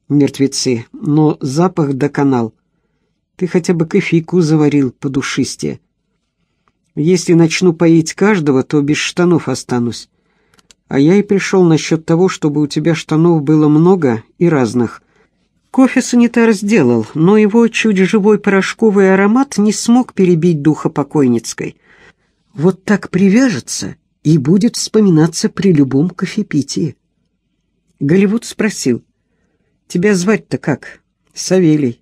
Speaker 1: мертвецы. Но запах доконал. «Ты хотя бы кофейку заварил по душисте. Если начну поить каждого, то без штанов останусь. А я и пришел насчет того, чтобы у тебя штанов было много и разных. Кофе санитар сделал, но его чуть живой порошковый аромат не смог перебить духа покойницкой. Вот так привяжется и будет вспоминаться при любом кофепитии. Голливуд спросил, «Тебя звать-то как?» «Савелий».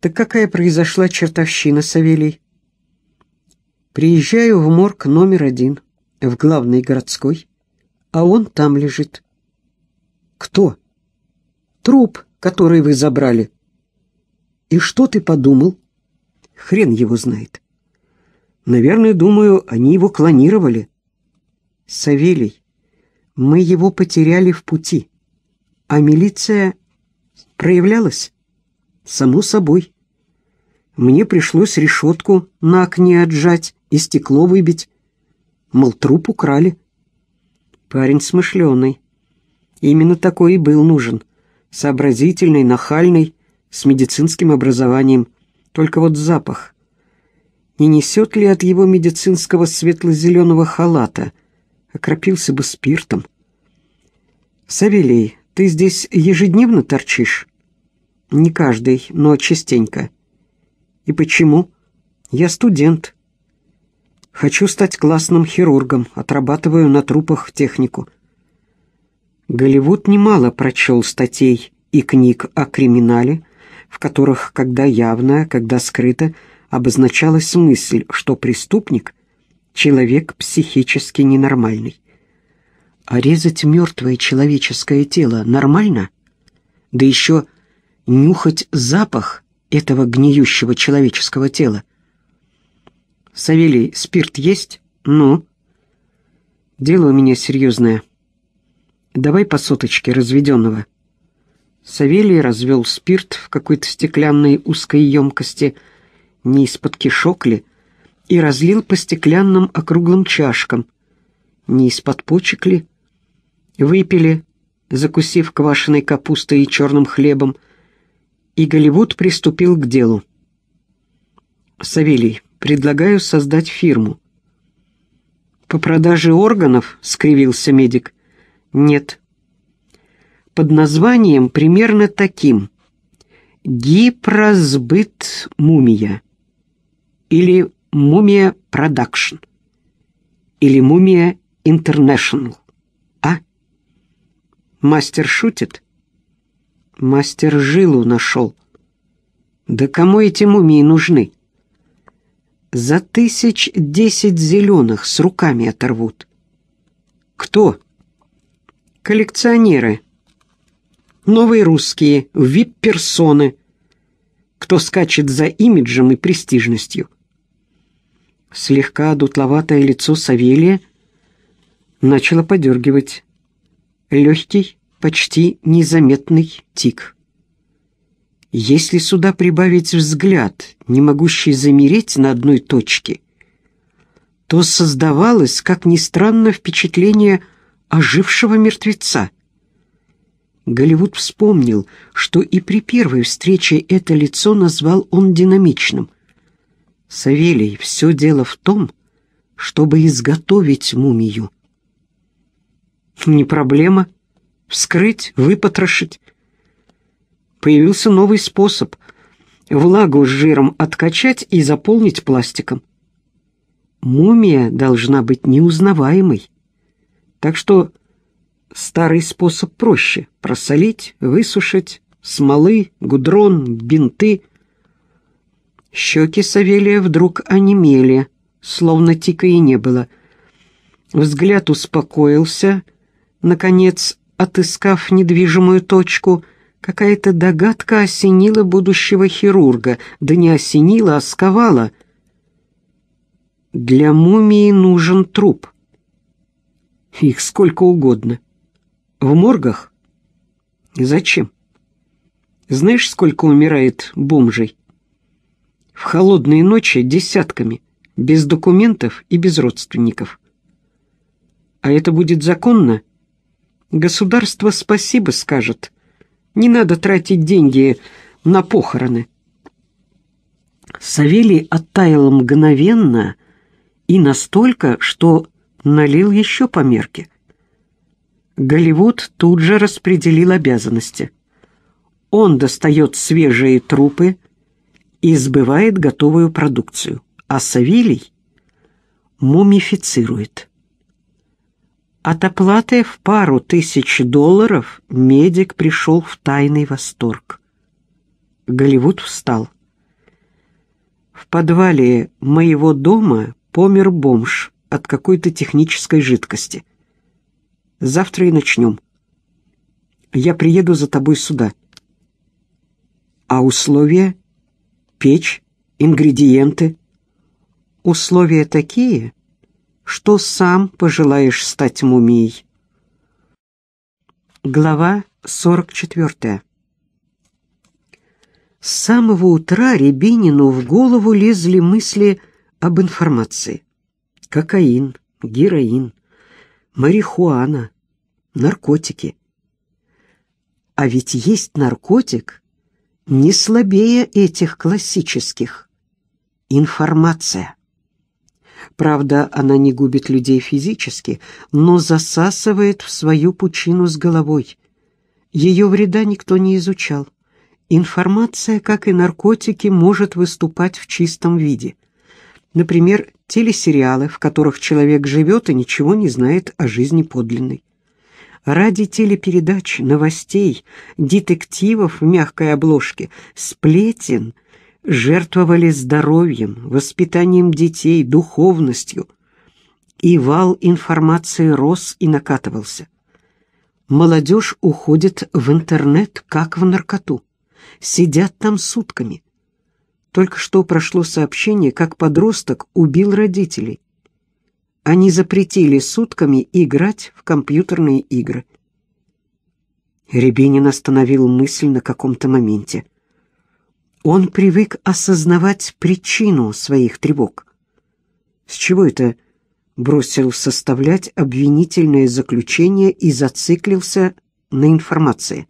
Speaker 1: «Так какая произошла чертовщина, Савелий?» «Приезжаю в морг номер один, в главной городской, а он там лежит». «Кто?» Труп, который вы забрали. И что ты подумал? Хрен его знает. Наверное, думаю, они его клонировали. Савелий, мы его потеряли в пути. А милиция проявлялась? Само собой. Мне пришлось решетку на окне отжать и стекло выбить. Мол, труп украли. Парень смышленый. Именно такой и был нужен сообразительный, нахальный, с медицинским образованием. Только вот запах. Не несет ли от его медицинского светло-зеленого халата? Окропился бы спиртом. «Савелий, ты здесь ежедневно торчишь?» «Не каждый, но частенько». «И почему?» «Я студент. Хочу стать классным хирургом, отрабатываю на трупах технику». Голливуд немало прочел статей и книг о криминале, в которых, когда явно, когда скрыто, обозначалась мысль, что преступник — человек психически ненормальный. А резать мертвое человеческое тело нормально? Да еще нюхать запах этого гниющего человеческого тела. «Савелий, спирт есть?» «Ну?» «Дело у меня серьезное. Давай по соточке разведенного». Савелий развел спирт в какой-то стеклянной узкой емкости, не из-под кишок ли, и разлил по стеклянным округлым чашкам, не из-под почек ли. Выпили, закусив квашеной капустой и черным хлебом, и Голливуд приступил к делу. «Савелий, предлагаю создать фирму». «По продаже органов?» — скривился медик. Нет. Под названием примерно таким. Гипросбыт мумия. Или мумия продакшн. Или мумия интернешнл. А? Мастер шутит? Мастер жилу нашел. Да кому эти мумии нужны? За тысяч десять зеленых с руками оторвут. Кто? коллекционеры, новые русские, вип-персоны, кто скачет за имиджем и престижностью. Слегка дутловатое лицо Савелия начало подергивать. Легкий, почти незаметный тик. Если сюда прибавить взгляд, не могущий замереть на одной точке, то создавалось, как ни странно, впечатление – ожившего мертвеца. Голливуд вспомнил, что и при первой встрече это лицо назвал он динамичным. Савелий, все дело в том, чтобы изготовить мумию. Не проблема. Вскрыть, выпотрошить. Появился новый способ — влагу с жиром откачать и заполнить пластиком. Мумия должна быть неузнаваемой. Так что старый способ проще — просолить, высушить, смолы, гудрон, бинты. Щеки Савелия вдруг онемели, словно тика и не было. Взгляд успокоился, наконец, отыскав недвижимую точку — Какая-то догадка осенила будущего хирурга, да не осенила, а сковала. Для мумии нужен труп. Их сколько угодно. В моргах? Зачем? Знаешь, сколько умирает бомжей? В холодные ночи десятками, без документов и без родственников. А это будет законно? Государство спасибо скажет. Не надо тратить деньги на похороны. Савелий оттаял мгновенно и настолько, что налил еще по мерке. Голливуд тут же распределил обязанности. Он достает свежие трупы и сбывает готовую продукцию, а Савелий мумифицирует. От оплаты в пару тысяч долларов медик пришел в тайный восторг. Голливуд встал. В подвале моего дома помер бомж от какой-то технической жидкости. Завтра и начнем. Я приеду за тобой сюда. А условия? Печь? Ингредиенты? Условия такие, что сам пожелаешь стать мумией. Глава 44 С самого утра Рябинину в голову лезли мысли об информации кокаин, героин, марихуана, наркотики. А ведь есть наркотик не слабее этих классических. Информация. Правда, она не губит людей физически, но засасывает в свою пучину с головой. Ее вреда никто не изучал. Информация, как и наркотики, может выступать в чистом виде. Например, телесериалы, в которых человек живет и ничего не знает о жизни подлинной. Ради телепередач, новостей, детективов в мягкой обложке, сплетен жертвовали здоровьем, воспитанием детей, духовностью. И вал информации рос и накатывался. Молодежь уходит в интернет, как в наркоту. Сидят там сутками – только что прошло сообщение, как подросток убил родителей. Они запретили сутками играть в компьютерные игры. Рябинин остановил мысль на каком-то моменте. Он привык осознавать причину своих тревог. С чего это бросил составлять обвинительное заключение и зациклился на информации?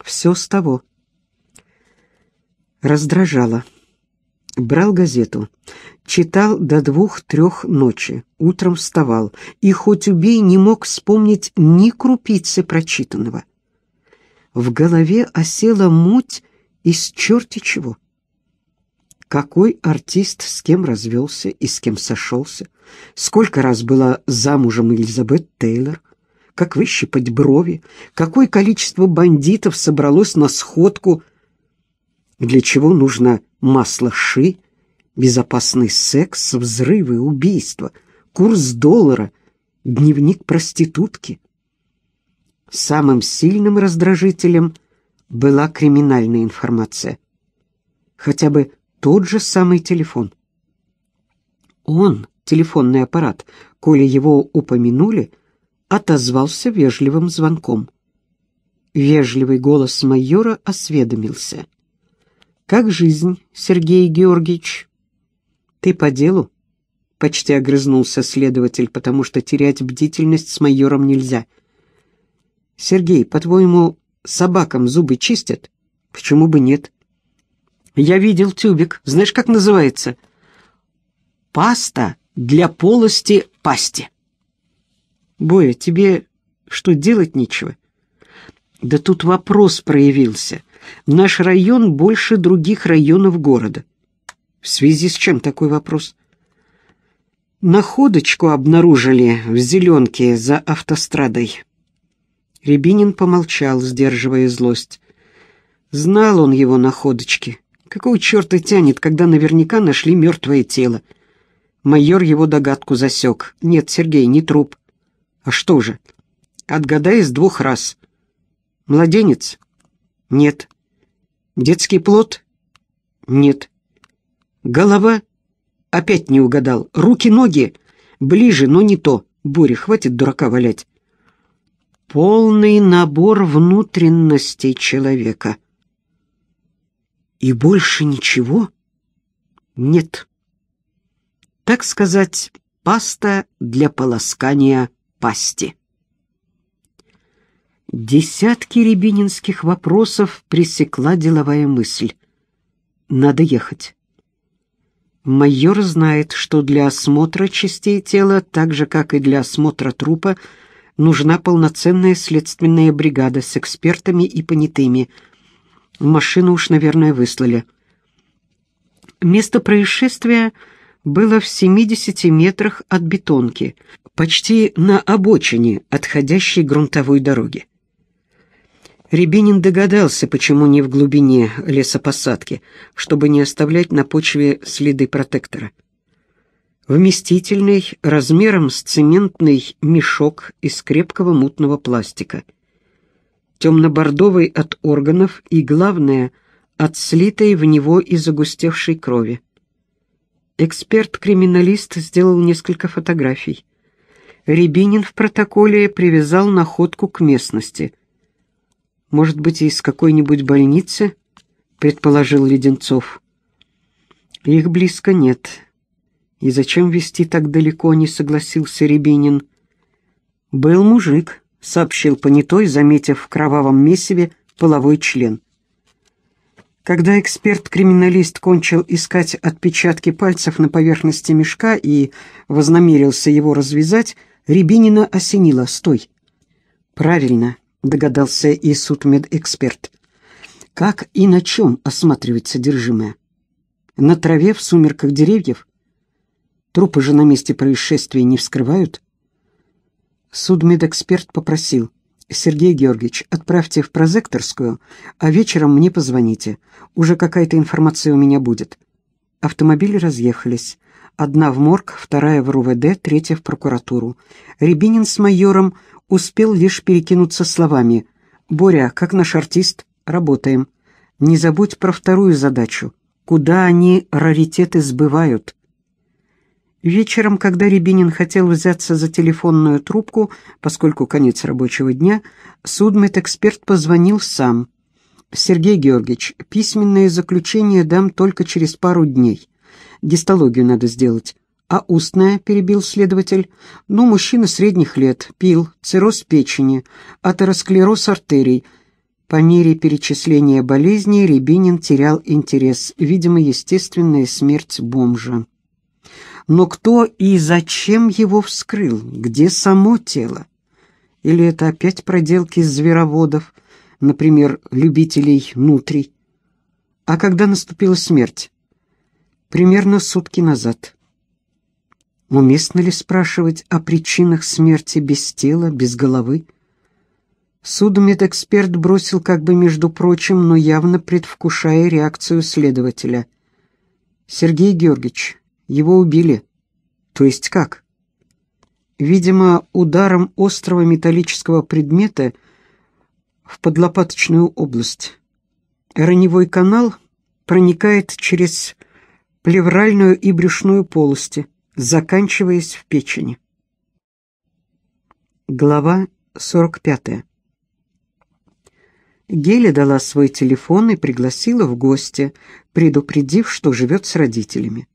Speaker 1: Все с того раздражало. Брал газету, читал до двух-трех ночи, утром вставал, и хоть убей не мог вспомнить ни крупицы прочитанного. В голове осела муть из черти чего. Какой артист с кем развелся и с кем сошелся, сколько раз была замужем Элизабет Тейлор, как выщипать брови, какое количество бандитов собралось на сходку – для чего нужно масло ши, безопасный секс, взрывы, убийства, курс доллара, дневник проститутки. Самым сильным раздражителем была криминальная информация. Хотя бы тот же самый телефон. Он, телефонный аппарат, коли его упомянули, отозвался вежливым звонком. Вежливый голос майора осведомился — «Как жизнь, Сергей Георгиевич?» «Ты по делу?» — почти огрызнулся следователь, потому что терять бдительность с майором нельзя. «Сергей, по-твоему, собакам зубы чистят? Почему бы нет?» «Я видел тюбик. Знаешь, как называется?» «Паста для полости пасти». «Боя, тебе что, делать нечего?» «Да тут вопрос проявился». Наш район больше других районов города. В связи с чем такой вопрос? Находочку обнаружили в зеленке за автострадой. Рябинин помолчал, сдерживая злость. Знал он его находочки. Какого черта тянет, когда наверняка нашли мертвое тело? Майор его догадку засек. Нет, Сергей, не труп. А что же? Отгадай с двух раз. Младенец? Нет. Детский плод? Нет. Голова? Опять не угадал. Руки, ноги? Ближе, но не то. Боря, хватит дурака валять. Полный набор внутренностей человека. И больше ничего? Нет. Так сказать, паста для полоскания пасти. Десятки рябининских вопросов пресекла деловая мысль. Надо ехать. Майор знает, что для осмотра частей тела, так же, как и для осмотра трупа, нужна полноценная следственная бригада с экспертами и понятыми. Машину уж, наверное, выслали. Место происшествия было в 70 метрах от бетонки, почти на обочине отходящей грунтовой дороги. Рябинин догадался, почему не в глубине лесопосадки, чтобы не оставлять на почве следы протектора. Вместительный, размером с цементный мешок из крепкого мутного пластика. Темно-бордовый от органов и, главное, от слитой в него и загустевшей крови. Эксперт-криминалист сделал несколько фотографий. Рябинин в протоколе привязал находку к местности — может быть, из какой-нибудь больницы?» — предположил Леденцов. «Их близко нет. И зачем вести так далеко?» — не согласился Рябинин. «Был мужик», — сообщил понятой, заметив в кровавом месиве половой член. Когда эксперт-криминалист кончил искать отпечатки пальцев на поверхности мешка и вознамерился его развязать, Рябинина осенила. «Стой!» «Правильно, догадался и судмедэксперт. Как и на чем осматривать содержимое? На траве в сумерках деревьев? Трупы же на месте происшествия не вскрывают? Судмедэксперт попросил. «Сергей Георгиевич, отправьте в прозекторскую, а вечером мне позвоните. Уже какая-то информация у меня будет». Автомобили разъехались. Одна в морг, вторая в РУВД, третья в прокуратуру. Рябинин с майором успел лишь перекинуться словами. «Боря, как наш артист, работаем. Не забудь про вторую задачу. Куда они раритеты сбывают?» Вечером, когда Рябинин хотел взяться за телефонную трубку, поскольку конец рабочего дня, судмедэксперт позвонил сам. «Сергей Георгиевич, письменное заключение дам только через пару дней. Гистологию надо сделать. А устная, перебил следователь, ну, мужчина средних лет, пил, цирроз печени, атеросклероз артерий. По мере перечисления болезней Рябинин терял интерес, видимо, естественная смерть бомжа. Но кто и зачем его вскрыл? Где само тело? Или это опять проделки звероводов, например, любителей нутрий? А когда наступила смерть? Примерно сутки назад. Уместно ли спрашивать о причинах смерти без тела, без головы? Судмедэксперт бросил как бы между прочим, но явно предвкушая реакцию следователя. «Сергей Георгиевич, его убили». «То есть как?» Видимо, ударом острого металлического предмета в подлопаточную область. Раневой канал проникает через плевральную и брюшную полости – заканчиваясь в печени. Глава 45. Геля дала свой телефон и пригласила в гости, предупредив, что живет с родителями.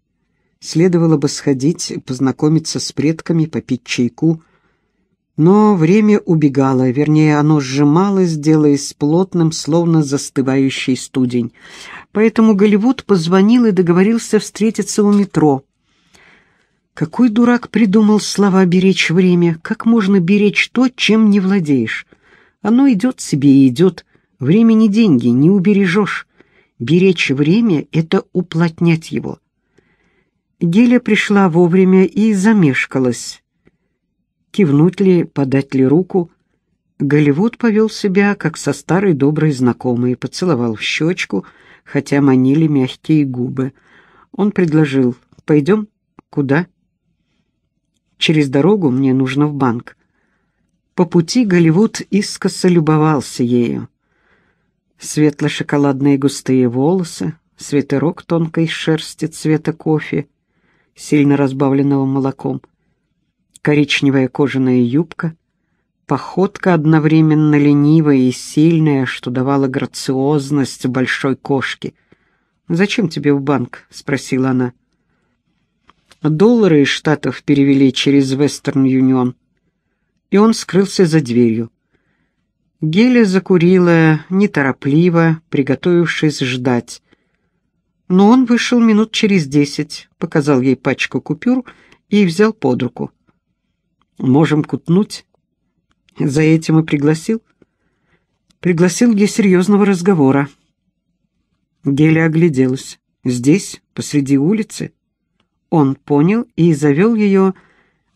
Speaker 1: Следовало бы сходить, познакомиться с предками, попить чайку. Но время убегало, вернее, оно сжималось, делаясь плотным, словно застывающий студень. Поэтому Голливуд позвонил и договорился встретиться у метро — какой дурак придумал слова «беречь время»? Как можно беречь то, чем не владеешь? Оно идет себе и идет. Время не деньги, не убережешь. Беречь время — это уплотнять его. Геля пришла вовремя и замешкалась. Кивнуть ли, подать ли руку? Голливуд повел себя, как со старой доброй знакомой, поцеловал в щечку, хотя манили мягкие губы. Он предложил «Пойдем? Куда?» Через дорогу мне нужно в банк. По пути Голливуд искоса любовался ею. Светло-шоколадные густые волосы, свитерок тонкой шерсти цвета кофе, сильно разбавленного молоком, коричневая кожаная юбка, походка одновременно ленивая и сильная, что давала грациозность большой кошки. «Зачем тебе в банк?» — спросила она. — Доллары из Штатов перевели через Western Union. И он скрылся за дверью. Геля закурила, неторопливо, приготовившись ждать. Но он вышел минут через десять, показал ей пачку купюр и взял под руку. «Можем кутнуть?» «За этим и пригласил?» «Пригласил для серьезного разговора». Геля огляделась. «Здесь, посреди улицы?» он понял и завел ее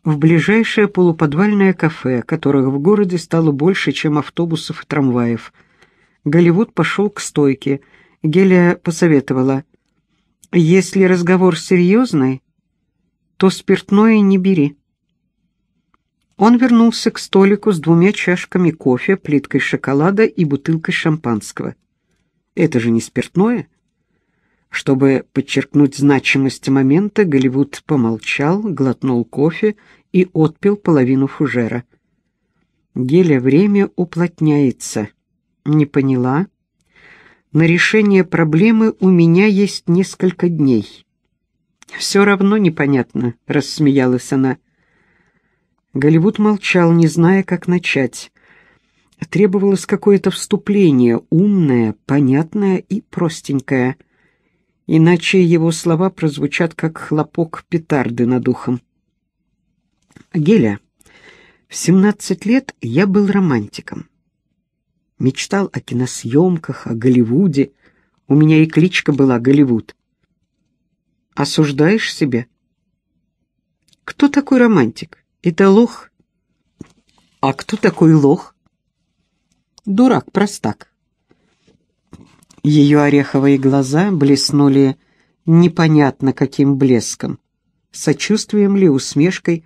Speaker 1: в ближайшее полуподвальное кафе, которых в городе стало больше, чем автобусов и трамваев. Голливуд пошел к стойке. Гелия посоветовала. «Если разговор серьезный, то спиртное не бери». Он вернулся к столику с двумя чашками кофе, плиткой шоколада и бутылкой шампанского. «Это же не спиртное?» Чтобы подчеркнуть значимость момента, Голливуд помолчал, глотнул кофе и отпил половину фужера. Геля время уплотняется. Не поняла. На решение проблемы у меня есть несколько дней. Все равно непонятно, рассмеялась она. Голливуд молчал, не зная, как начать. Требовалось какое-то вступление, умное, понятное и простенькое — иначе его слова прозвучат как хлопок петарды над ухом. Геля, в семнадцать лет я был романтиком. Мечтал о киносъемках, о Голливуде. У меня и кличка была Голливуд. Осуждаешь себя? Кто такой романтик? Это лох. А кто такой лох? Дурак, простак. Ее ореховые глаза блеснули непонятно каким блеском. Сочувствием ли, усмешкой,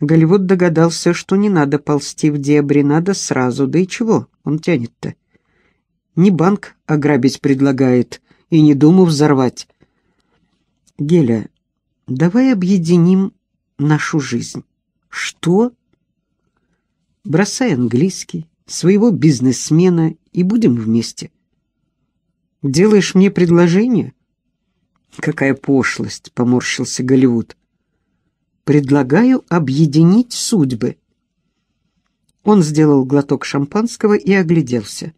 Speaker 1: Голливуд догадался, что не надо ползти в дебри, надо сразу, да и чего он тянет-то. Не банк ограбить предлагает и не думу взорвать. Геля, давай объединим нашу жизнь. Что? Бросай английский, своего бизнесмена и будем вместе. Делаешь мне предложение?» «Какая пошлость!» — поморщился Голливуд. «Предлагаю объединить судьбы». Он сделал глоток шампанского и огляделся.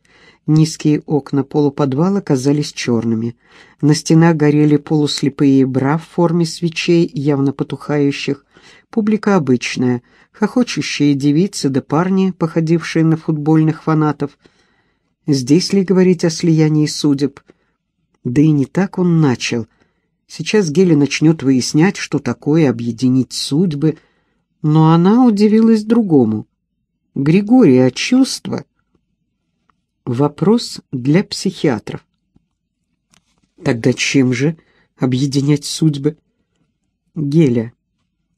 Speaker 1: Низкие окна полуподвала казались черными. На стенах горели полуслепые бра в форме свечей, явно потухающих. Публика обычная, хохочущие девицы да парни, походившие на футбольных фанатов — Здесь ли говорить о слиянии судеб? Да и не так он начал. Сейчас Гели начнет выяснять, что такое объединить судьбы, но она удивилась другому. Григорий, а чувства? Вопрос для психиатров. Тогда чем же объединять судьбы? Геля,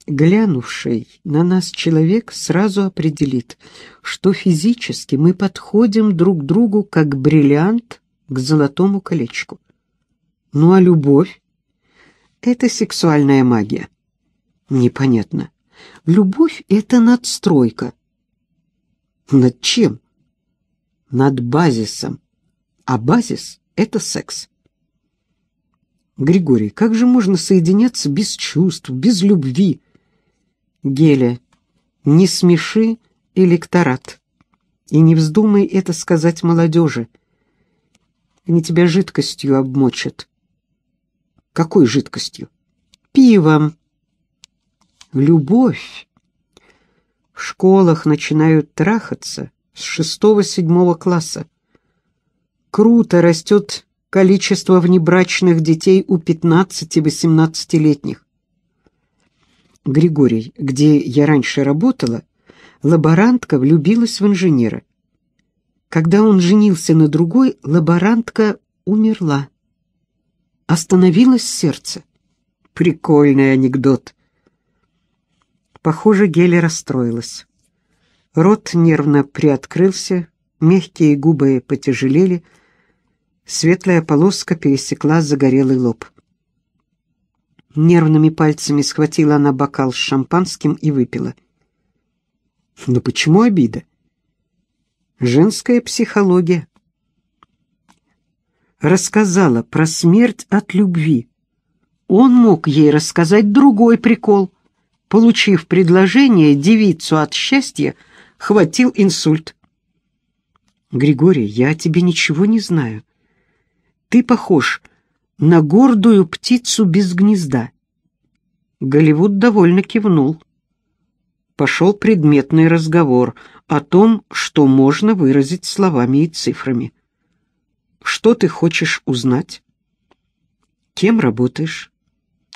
Speaker 1: глянувший на нас человек сразу определит, что физически мы подходим друг другу как бриллиант к золотому колечку. Ну а любовь? Это сексуальная магия. Непонятно. Любовь — это надстройка. Над чем? Над базисом. А базис — это секс. Григорий, как же можно соединяться без чувств, без любви? Геля, не смеши электорат. И не вздумай это сказать молодежи. Они тебя жидкостью обмочат. Какой жидкостью? Пивом. Любовь. В школах начинают трахаться с шестого-седьмого класса. Круто растет количество внебрачных детей у 15-18-летних. Григорий, где я раньше работала, лаборантка влюбилась в инженера. Когда он женился на другой, лаборантка умерла. Остановилось сердце. Прикольный анекдот. Похоже, Геля расстроилась. Рот нервно приоткрылся, мягкие губы потяжелели, светлая полоска пересекла загорелый лоб. — Нервными пальцами схватила она бокал с шампанским и выпила. Но почему обида? Женская психология. Рассказала про смерть от любви. Он мог ей рассказать другой прикол. Получив предложение, девицу от счастья хватил инсульт. «Григорий, я о тебе ничего не знаю. Ты похож на гордую птицу без гнезда. Голливуд довольно кивнул. Пошел предметный разговор о том, что можно выразить словами и цифрами. Что ты хочешь узнать? Кем работаешь?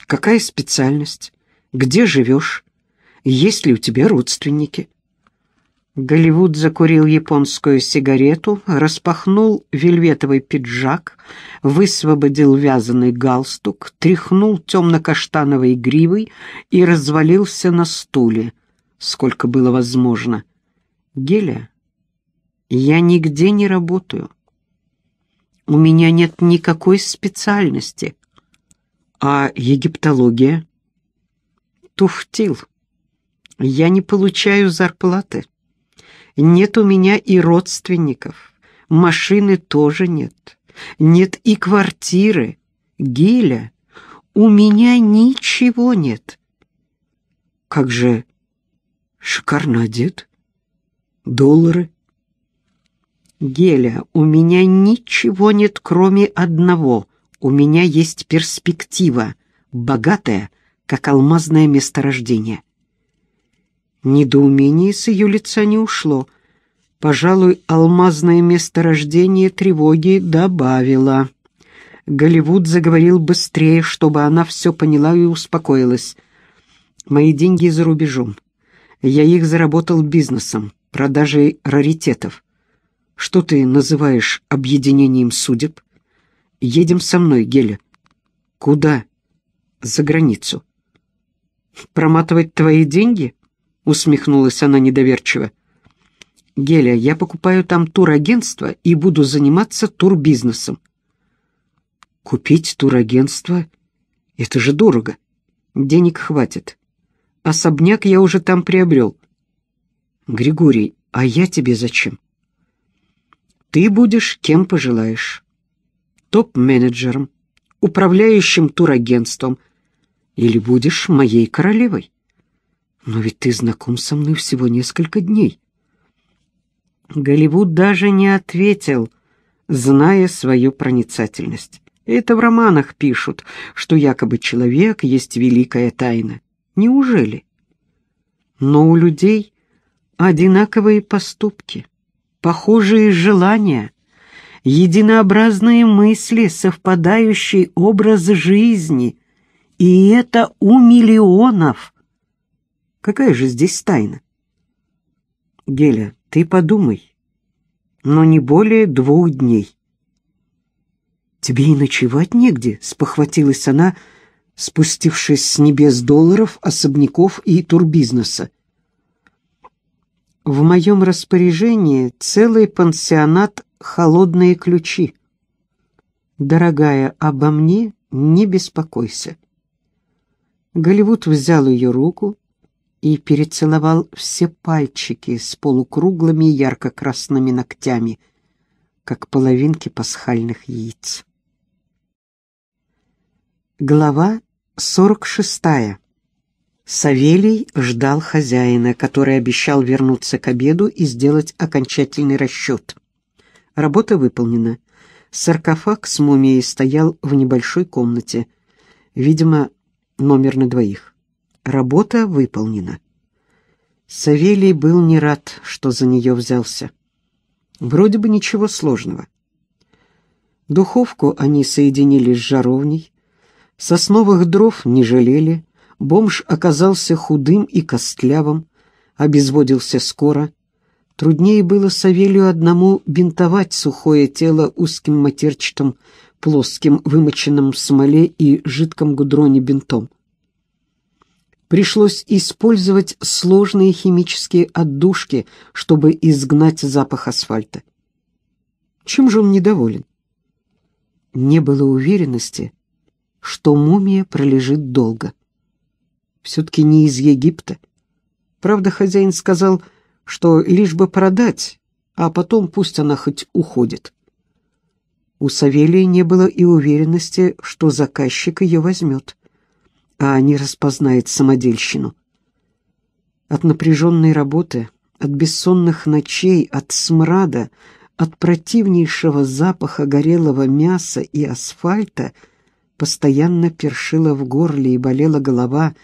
Speaker 1: Какая специальность? Где живешь? Есть ли у тебя родственники? Голливуд закурил японскую сигарету, распахнул вельветовый пиджак, высвободил вязаный галстук, тряхнул темно-каштановой гривой и развалился на стуле, сколько было возможно. «Геля, я нигде не работаю. У меня нет никакой специальности. А египтология?» «Туфтил. Я не получаю зарплаты». Нет у меня и родственников. Машины тоже нет. Нет и квартиры. Гиля, у меня ничего нет. Как же шикарно одет. Доллары. Геля, у меня ничего нет, кроме одного. У меня есть перспектива, богатая, как алмазное месторождение. Недоумение с ее лица не ушло. Пожалуй, алмазное месторождение тревоги добавило. Голливуд заговорил быстрее, чтобы она все поняла и успокоилась. «Мои деньги за рубежом. Я их заработал бизнесом, продажей раритетов. Что ты называешь объединением судеб? Едем со мной, Геля». «Куда?» «За границу». «Проматывать твои деньги?» — усмехнулась она недоверчиво. «Геля, я покупаю там турагентство и буду заниматься турбизнесом». «Купить турагентство? Это же дорого. Денег хватит. Особняк я уже там приобрел». «Григорий, а я тебе зачем?» «Ты будешь кем пожелаешь. Топ-менеджером, управляющим турагентством, или будешь моей королевой. Но ведь ты знаком со мной всего несколько дней. Голливуд даже не ответил, зная свою проницательность. Это в романах пишут, что якобы человек есть великая тайна. Неужели? Но у людей одинаковые поступки, похожие желания, единообразные мысли, совпадающий образ жизни. И это у миллионов – Какая же здесь тайна? Геля, ты подумай. Но не более двух дней. Тебе и ночевать негде, спохватилась она, спустившись с небес долларов, особняков и турбизнеса. В моем распоряжении целый пансионат «Холодные ключи». Дорогая, обо мне не беспокойся. Голливуд взял ее руку, и перецеловал все пальчики с полукруглыми ярко-красными ногтями, как половинки пасхальных яиц. Глава 46. Савелий ждал хозяина, который обещал вернуться к обеду и сделать окончательный расчет. Работа выполнена. Саркофаг с мумией стоял в небольшой комнате, видимо, номер на двоих. Работа выполнена. Савелий был не рад, что за нее взялся. Вроде бы ничего сложного. Духовку они соединили с жаровней, сосновых дров не жалели, бомж оказался худым и костлявым, обезводился скоро. Труднее было Савелию одному бинтовать сухое тело узким матерчатым, плоским, вымоченным в смоле и жидком гудроне бинтом. Пришлось использовать сложные химические отдушки, чтобы изгнать запах асфальта. Чем же он недоволен? Не было уверенности, что мумия пролежит долго. Все-таки не из Египта. Правда, хозяин сказал, что лишь бы продать, а потом пусть она хоть уходит. У Савелия не было и уверенности, что заказчик ее возьмет а не распознает самодельщину. От напряженной работы, от бессонных ночей, от смрада, от противнейшего запаха горелого мяса и асфальта постоянно першила в горле и болела голова,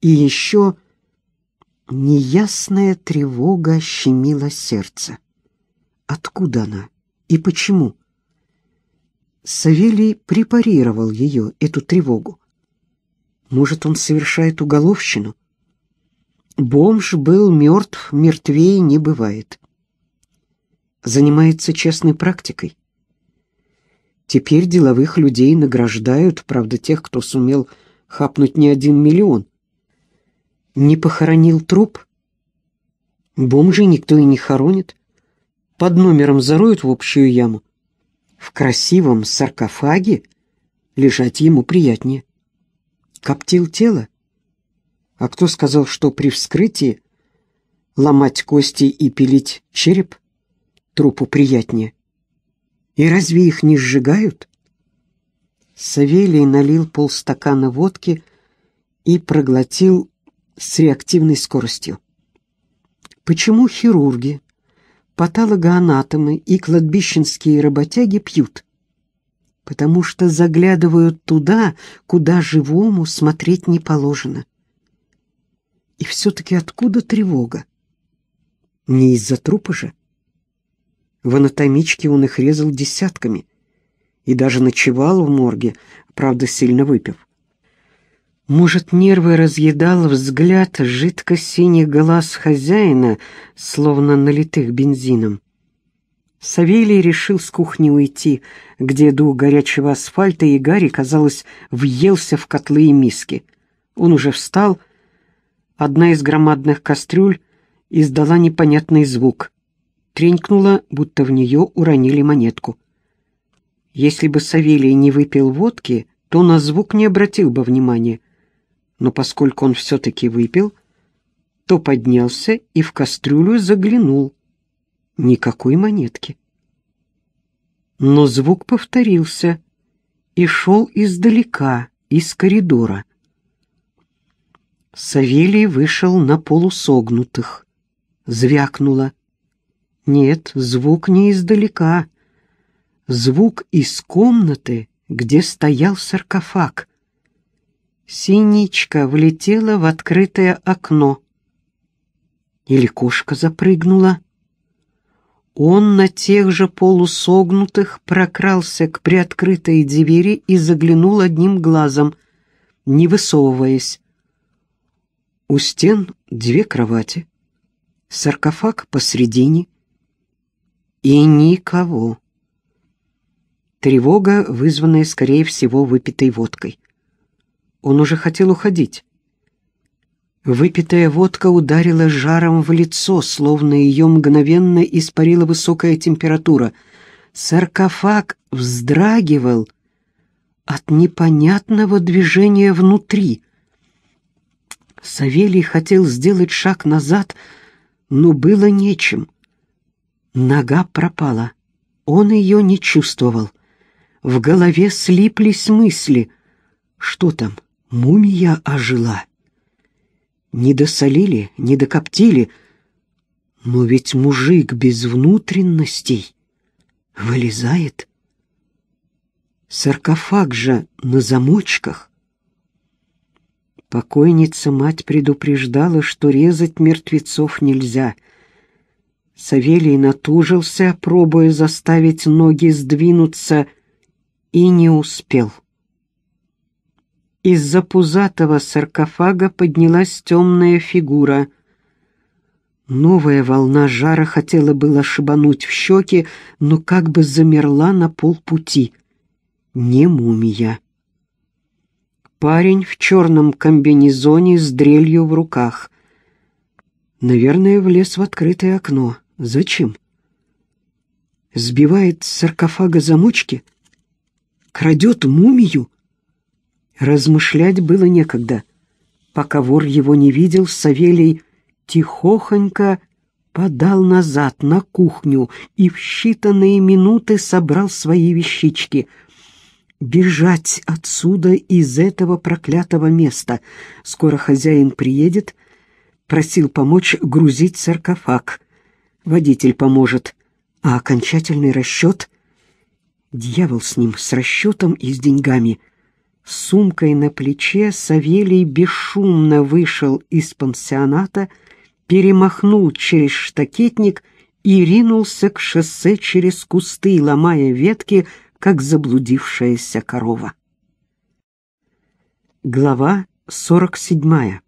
Speaker 1: и еще неясная тревога щемила сердце. Откуда она и почему? Савелий препарировал ее, эту тревогу. Может, он совершает уголовщину? Бомж был мертв, мертвее не бывает. Занимается честной практикой. Теперь деловых людей награждают, правда, тех, кто сумел хапнуть не один миллион. Не похоронил труп? Бомжей никто и не хоронит. Под номером зароют в общую яму. В красивом саркофаге лежать ему приятнее коптил тело? А кто сказал, что при вскрытии ломать кости и пилить череп трупу приятнее? И разве их не сжигают? Савелий налил полстакана водки и проглотил с реактивной скоростью. Почему хирурги, патологоанатомы и кладбищенские работяги пьют? потому что заглядывают туда, куда живому смотреть не положено. И все-таки откуда тревога? Не из-за трупа же. В анатомичке он их резал десятками и даже ночевал в морге, правда, сильно выпив. Может, нервы разъедал взгляд жидко-синих глаз хозяина, словно налитых бензином. Савелий решил с кухни уйти, где дух горячего асфальта и Гарри, казалось, въелся в котлы и миски. Он уже встал. Одна из громадных кастрюль издала непонятный звук. Тренькнула, будто в нее уронили монетку. Если бы Савелий не выпил водки, то на звук не обратил бы внимания. Но поскольку он все-таки выпил, то поднялся и в кастрюлю заглянул — никакой монетки. Но звук повторился и шел издалека, из коридора. Савелий вышел на полусогнутых. Звякнуло. Нет, звук не издалека. Звук из комнаты, где стоял саркофаг. Синичка влетела в открытое окно. Или кошка запрыгнула. Он на тех же полусогнутых прокрался к приоткрытой двери и заглянул одним глазом, не высовываясь. У стен две кровати, саркофаг посредине и никого. Тревога, вызванная, скорее всего, выпитой водкой. Он уже хотел уходить, Выпитая водка ударила жаром в лицо, словно ее мгновенно испарила высокая температура. Саркофаг вздрагивал от непонятного движения внутри. Савелий хотел сделать шаг назад, но было нечем. Нога пропала. Он ее не чувствовал. В голове слиплись мысли. Что там? Мумия ожила не досолили, не докоптили. Но ведь мужик без внутренностей вылезает. Саркофаг же на замочках. Покойница-мать предупреждала, что резать мертвецов нельзя. Савелий натужился, пробуя заставить ноги сдвинуться, и не успел. Из-за пузатого саркофага поднялась темная фигура. Новая волна жара хотела было шибануть в щеки, но как бы замерла на полпути. Не мумия. Парень в черном комбинезоне с дрелью в руках. Наверное, влез в открытое окно. Зачем? Сбивает с саркофага замочки? Крадет мумию? — Размышлять было некогда. Пока вор его не видел, Савелий тихохонько подал назад на кухню и в считанные минуты собрал свои вещички. Бежать отсюда из этого проклятого места. Скоро хозяин приедет, просил помочь грузить саркофаг. Водитель поможет, а окончательный расчет... Дьявол с ним, с расчетом и с деньгами — с сумкой на плече Савелий бесшумно вышел из пансионата, перемахнул через штакетник и ринулся к шоссе через кусты, ломая ветки, как заблудившаяся корова. Глава 47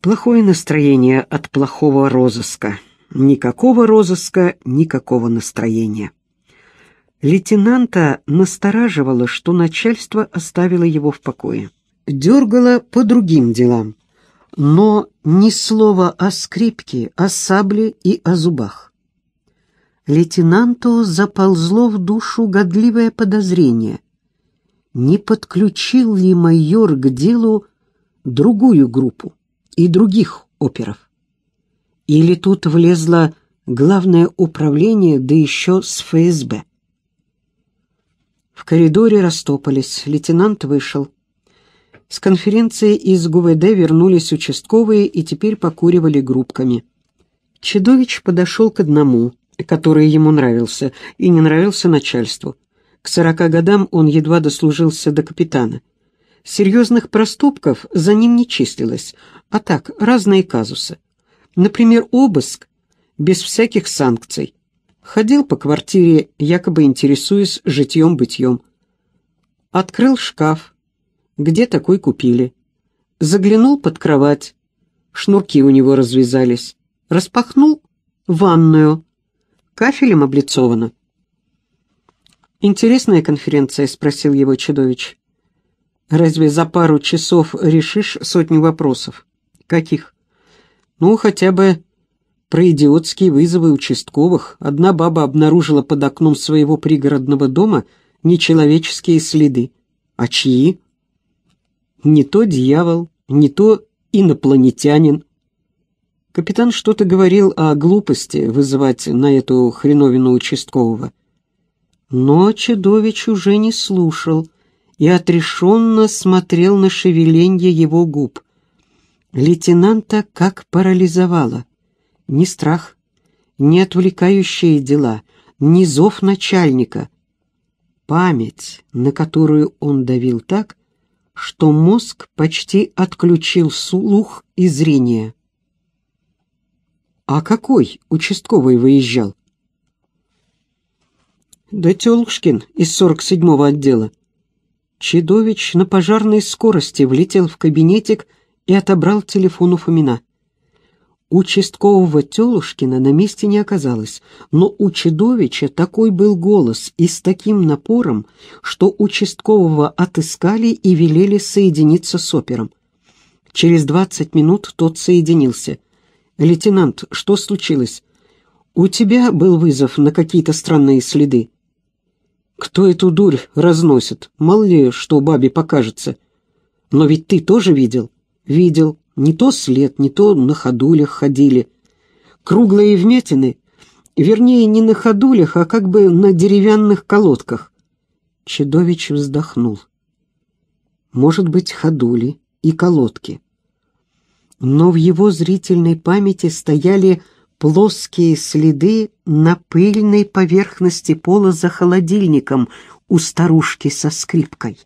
Speaker 1: Плохое настроение от плохого розыска. Никакого розыска, никакого настроения. Лейтенанта настораживало, что начальство оставило его в покое. Дергало по другим делам, но ни слова о скрипке, о сабле и о зубах. Лейтенанту заползло в душу годливое подозрение. Не подключил ли майор к делу другую группу и других оперов? Или тут влезло главное управление, да еще с ФСБ? В коридоре растопались, лейтенант вышел. С конференции из ГУВД вернулись участковые и теперь покуривали группками. Чедович подошел к одному, который ему нравился, и не нравился начальству. К сорока годам он едва дослужился до капитана. Серьезных проступков за ним не числилось, а так, разные казусы. Например, обыск без всяких санкций. Ходил по квартире, якобы интересуясь житьем-бытьем. Открыл шкаф, где такой купили. Заглянул под кровать, шнурки у него развязались. Распахнул ванную, кафелем облицовано. «Интересная конференция?» — спросил его чудович. «Разве за пару часов решишь сотню вопросов?» «Каких?» «Ну, хотя бы про идиотские вызовы участковых, одна баба обнаружила под окном своего пригородного дома нечеловеческие следы. А чьи? Не то дьявол, не то инопланетянин. Капитан что-то говорил о глупости вызывать на эту хреновину участкового. Но Чедович уже не слушал и отрешенно смотрел на шевеленье его губ. Лейтенанта как парализовало ни страх, ни отвлекающие дела, ни зов начальника. Память, на которую он давил так, что мозг почти отключил слух и зрение. «А какой участковый выезжал?» «Да Телушкин из 47-го отдела». Чедович на пожарной скорости влетел в кабинетик и отобрал телефон у Фомина. Участкового Телушкина на месте не оказалось, но у чудовища такой был голос и с таким напором, что участкового отыскали и велели соединиться с опером. Через двадцать минут тот соединился. «Лейтенант, что случилось? У тебя был вызов на какие-то странные следы?» «Кто эту дурь разносит? Мало ли, что бабе покажется. Но ведь ты тоже видел?» «Видел. Не то след, не то на ходулях ходили. Круглые вмятины, вернее, не на ходулях, а как бы на деревянных колодках. Чедович вздохнул. Может быть, ходули и колодки. Но в его зрительной памяти стояли плоские следы на пыльной поверхности пола за холодильником у старушки со скрипкой.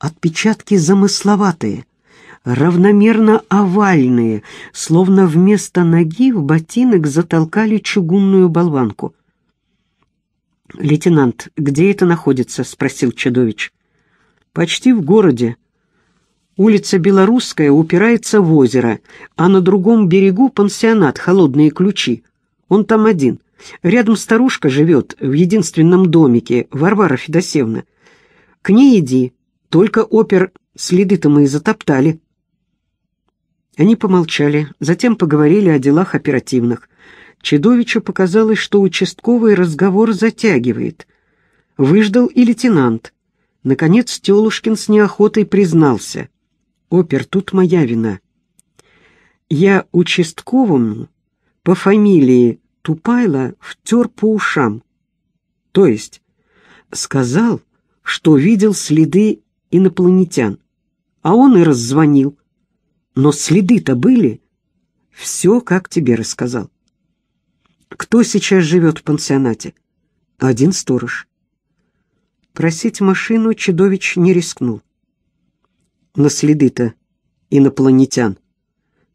Speaker 1: Отпечатки замысловатые — равномерно овальные, словно вместо ноги в ботинок затолкали чугунную болванку. «Лейтенант, где это находится?» — спросил Чудович. «Почти в городе. Улица Белорусская упирается в озеро, а на другом берегу пансионат «Холодные ключи». Он там один. Рядом старушка живет в единственном домике, Варвара Федосевна. К ней иди, только опер следы-то мы и затоптали». Они помолчали, затем поговорили о делах оперативных. Чедовичу показалось, что участковый разговор затягивает. Выждал и лейтенант. Наконец Телушкин с неохотой признался. «Опер, тут моя вина. Я участковому по фамилии Тупайла втер по ушам. То есть сказал, что видел следы инопланетян. А он и раззвонил. Но следы-то были. Все, как тебе рассказал. Кто сейчас живет в пансионате? Один сторож. Просить машину Чедович не рискнул. На следы-то инопланетян.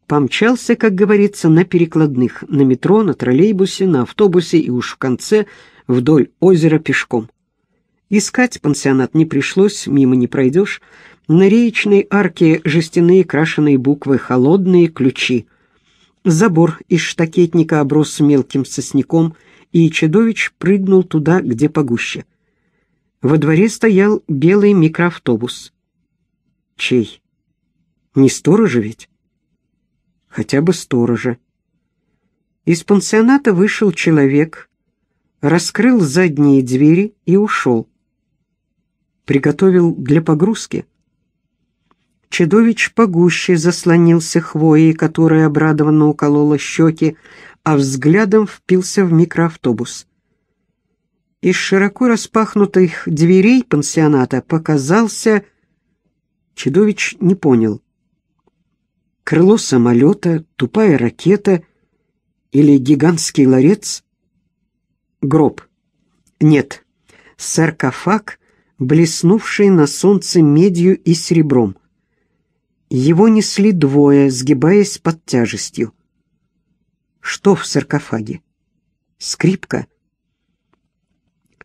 Speaker 1: Помчался, как говорится, на перекладных, на метро, на троллейбусе, на автобусе и уж в конце вдоль озера пешком. Искать пансионат не пришлось, мимо не пройдешь — на речной арке жестяные крашеные буквы «Холодные ключи». Забор из штакетника оброс мелким сосняком, и Чедович прыгнул туда, где погуще. Во дворе стоял белый микроавтобус. Чей? Не сторожа ведь? Хотя бы сторожа. Из пансионата вышел человек, раскрыл задние двери и ушел. Приготовил для погрузки — Чедович погуще заслонился хвоей, которая обрадованно уколола щеки, а взглядом впился в микроавтобус. Из широко распахнутых дверей пансионата показался... Чедович не понял. Крыло самолета, тупая ракета или гигантский ларец? Гроб. Нет, саркофаг, блеснувший на солнце медью и серебром. Его несли двое, сгибаясь под тяжестью. Что в саркофаге? Скрипка?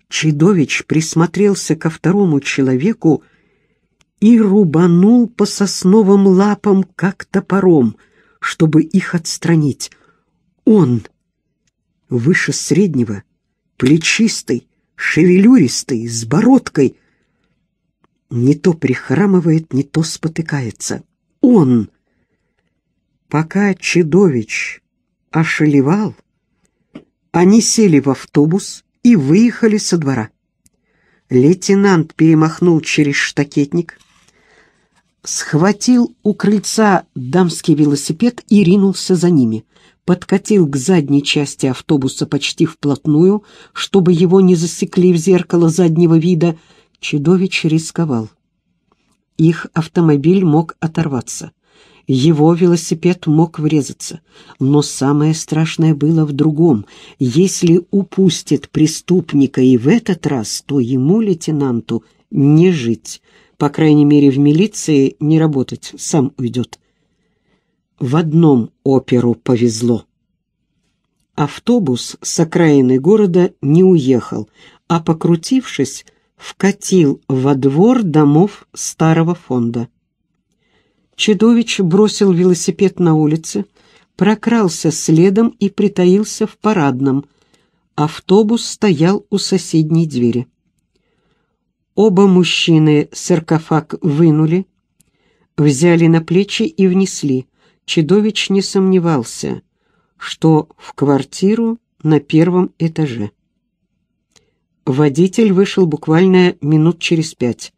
Speaker 1: Чидович присмотрелся ко второму человеку и рубанул по сосновым лапам, как топором, чтобы их отстранить. Он, выше среднего, плечистый, шевелюристый, с бородкой, не то прихрамывает, не то спотыкается он. Пока Чедович ошелевал, они сели в автобус и выехали со двора. Лейтенант перемахнул через штакетник, схватил у крыльца дамский велосипед и ринулся за ними. Подкатил к задней части автобуса почти вплотную, чтобы его не засекли в зеркало заднего вида. Чедович рисковал их автомобиль мог оторваться. Его велосипед мог врезаться. Но самое страшное было в другом. Если упустит преступника и в этот раз, то ему, лейтенанту, не жить. По крайней мере, в милиции не работать, сам уйдет. В одном оперу повезло. Автобус с окраины города не уехал, а, покрутившись, вкатил во двор домов старого фонда. Чедович бросил велосипед на улице, прокрался следом и притаился в парадном. Автобус стоял у соседней двери. Оба мужчины саркофаг вынули, взяли на плечи и внесли. Чедович не сомневался, что в квартиру на первом этаже. Водитель вышел буквально минут через пять,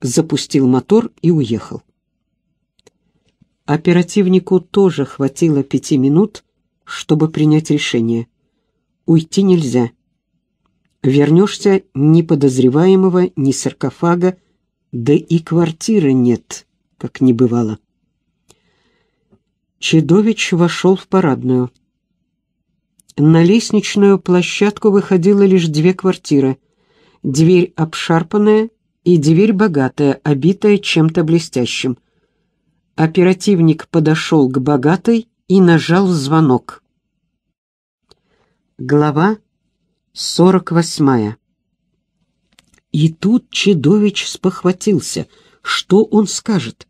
Speaker 1: запустил мотор и уехал. Оперативнику тоже хватило пяти минут, чтобы принять решение. Уйти нельзя. Вернешься ни подозреваемого, ни саркофага, да и квартиры нет, как не бывало. Чедович вошел в парадную. На лестничную площадку выходило лишь две квартиры. Дверь обшарпанная и дверь богатая, обитая чем-то блестящим. Оперативник подошел к богатой и нажал звонок. Глава 48 И тут Чедович спохватился. Что он скажет?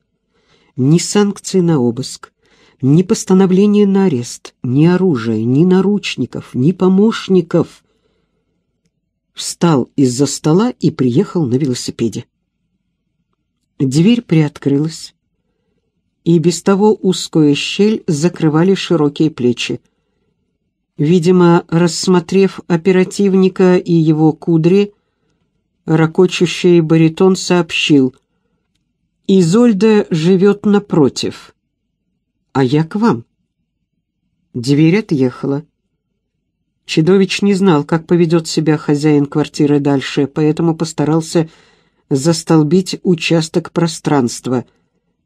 Speaker 1: Ни санкции на обыск, ни постановления на арест, ни оружия, ни наручников, ни помощников. Встал из-за стола и приехал на велосипеде. Дверь приоткрылась, и без того узкую щель закрывали широкие плечи. Видимо, рассмотрев оперативника и его кудри, ракочущий баритон сообщил. «Изольда живет напротив а я к вам». Дверь отъехала. Чедович не знал, как поведет себя хозяин квартиры дальше, поэтому постарался застолбить участок пространства.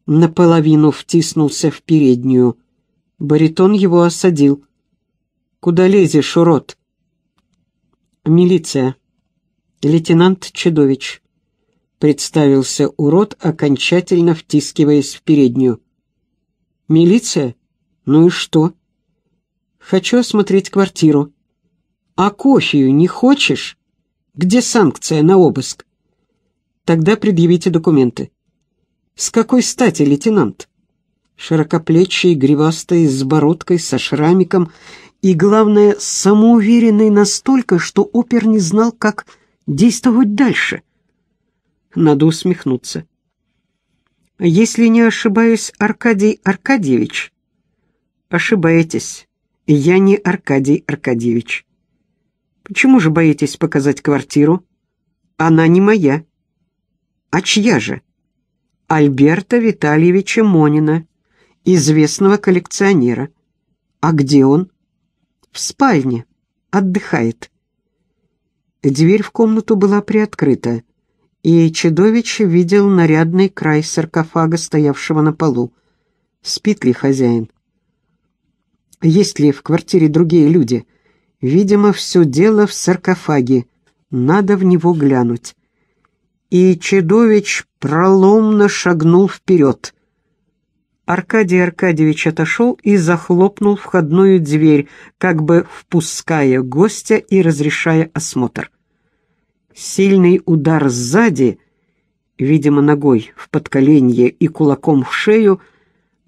Speaker 1: Наполовину втиснулся в переднюю. Баритон его осадил. «Куда лезешь, урод?» «Милиция. Лейтенант Чедович», — представился урод, окончательно втискиваясь в переднюю. «Милиция? Ну и что?» «Хочу осмотреть квартиру». «А кофею не хочешь? Где санкция на обыск?» «Тогда предъявите документы». «С какой стати, лейтенант?» Широкоплечий, гривастый, с бородкой, со шрамиком и, главное, самоуверенный настолько, что опер не знал, как действовать дальше. Надо усмехнуться. Если не ошибаюсь, Аркадий Аркадьевич. Ошибаетесь. Я не Аркадий Аркадьевич. Почему же боитесь показать квартиру? Она не моя. А чья же? Альберта Витальевича Монина, известного коллекционера. А где он? В спальне. Отдыхает. Дверь в комнату была приоткрыта и Чедович видел нарядный край саркофага, стоявшего на полу. Спит ли хозяин? Есть ли в квартире другие люди? Видимо, все дело в саркофаге. Надо в него глянуть. И Чедович проломно шагнул вперед. Аркадий Аркадьевич отошел и захлопнул входную дверь, как бы впуская гостя и разрешая осмотр. Сильный удар сзади, видимо, ногой в подколенье и кулаком в шею,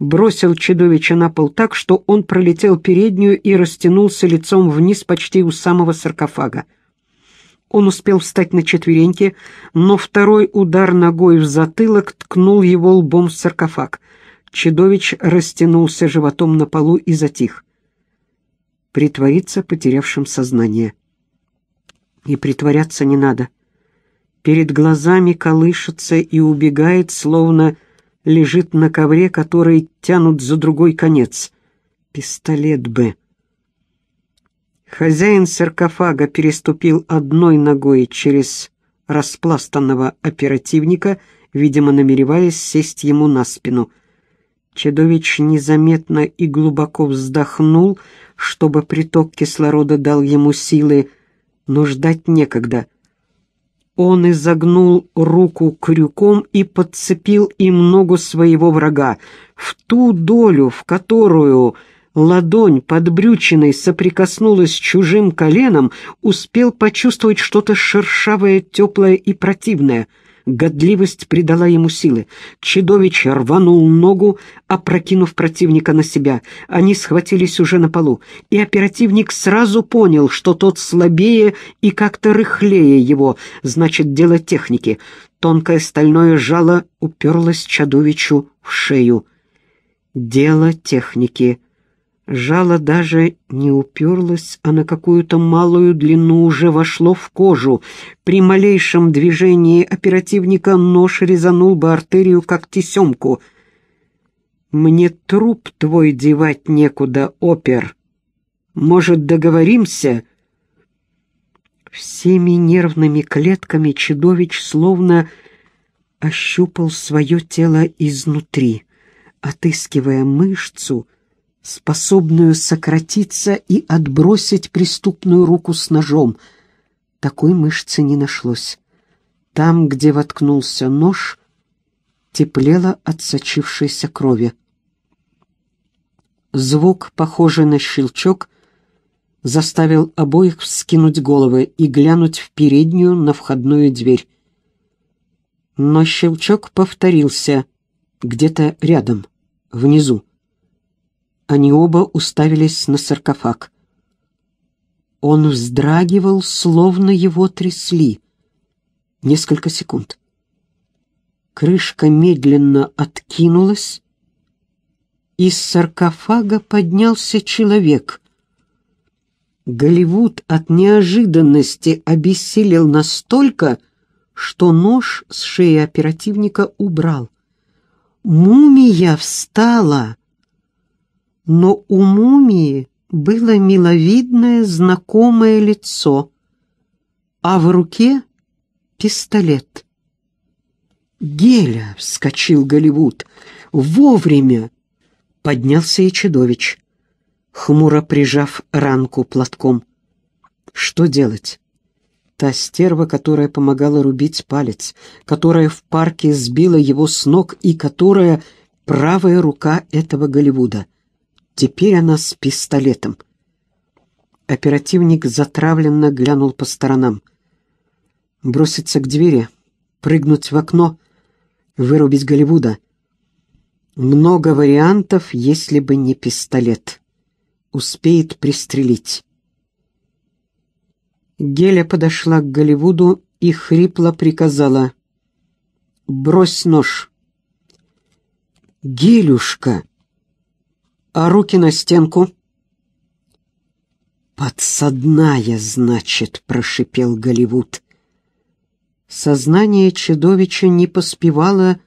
Speaker 1: бросил чудовище на пол так, что он пролетел переднюю и растянулся лицом вниз почти у самого саркофага. Он успел встать на четвереньки, но второй удар ногой в затылок ткнул его лбом в саркофаг. Чедович растянулся животом на полу и затих. Притвориться потерявшим сознание. И притворяться не надо. Перед глазами колышется и убегает, словно лежит на ковре, который тянут за другой конец. Пистолет бы. Хозяин саркофага переступил одной ногой через распластанного оперативника, видимо, намереваясь сесть ему на спину. Чедович незаметно и глубоко вздохнул, чтобы приток кислорода дал ему силы, но ждать некогда. Он изогнул руку крюком и подцепил им ногу своего врага. В ту долю, в которую ладонь под брючиной соприкоснулась с чужим коленом, успел почувствовать что-то шершавое, теплое и противное — Годливость придала ему силы. Чедович рванул ногу, опрокинув противника на себя. Они схватились уже на полу, и оперативник сразу понял, что тот слабее и как-то рыхлее его, значит, дело техники. Тонкое стальное жало уперлось Чадовичу в шею. «Дело техники», Жало даже не уперлось, а на какую-то малую длину уже вошло в кожу. При малейшем движении оперативника нож резанул бы артерию, как тесемку. «Мне труп твой девать некуда, опер. Может, договоримся?» Всеми нервными клетками чудовищ словно ощупал свое тело изнутри, отыскивая мышцу, способную сократиться и отбросить преступную руку с ножом. Такой мышцы не нашлось. Там, где воткнулся нож, теплело от сочившейся крови. Звук, похожий на щелчок, заставил обоих вскинуть головы и глянуть в переднюю на входную дверь. Но щелчок повторился где-то рядом, внизу. Они оба уставились на саркофаг. Он вздрагивал, словно его трясли. Несколько секунд. Крышка медленно откинулась. Из саркофага поднялся человек. Голливуд от неожиданности обессилел настолько, что нож с шеи оперативника убрал. Мумия встала но у мумии было миловидное знакомое лицо, а в руке — пистолет. «Геля!» — вскочил Голливуд. «Вовремя!» — поднялся и чудович, хмуро прижав ранку платком. «Что делать?» Та стерва, которая помогала рубить палец, которая в парке сбила его с ног и которая правая рука этого Голливуда — Теперь она с пистолетом. Оперативник затравленно глянул по сторонам. Броситься к двери, прыгнуть в окно, вырубить Голливуда. Много вариантов, если бы не пистолет. Успеет пристрелить. Геля подошла к Голливуду и хрипло приказала. «Брось нож!» «Гелюшка!» а руки на стенку». «Подсадная, значит», — прошипел Голливуд. Сознание чудовища не поспевало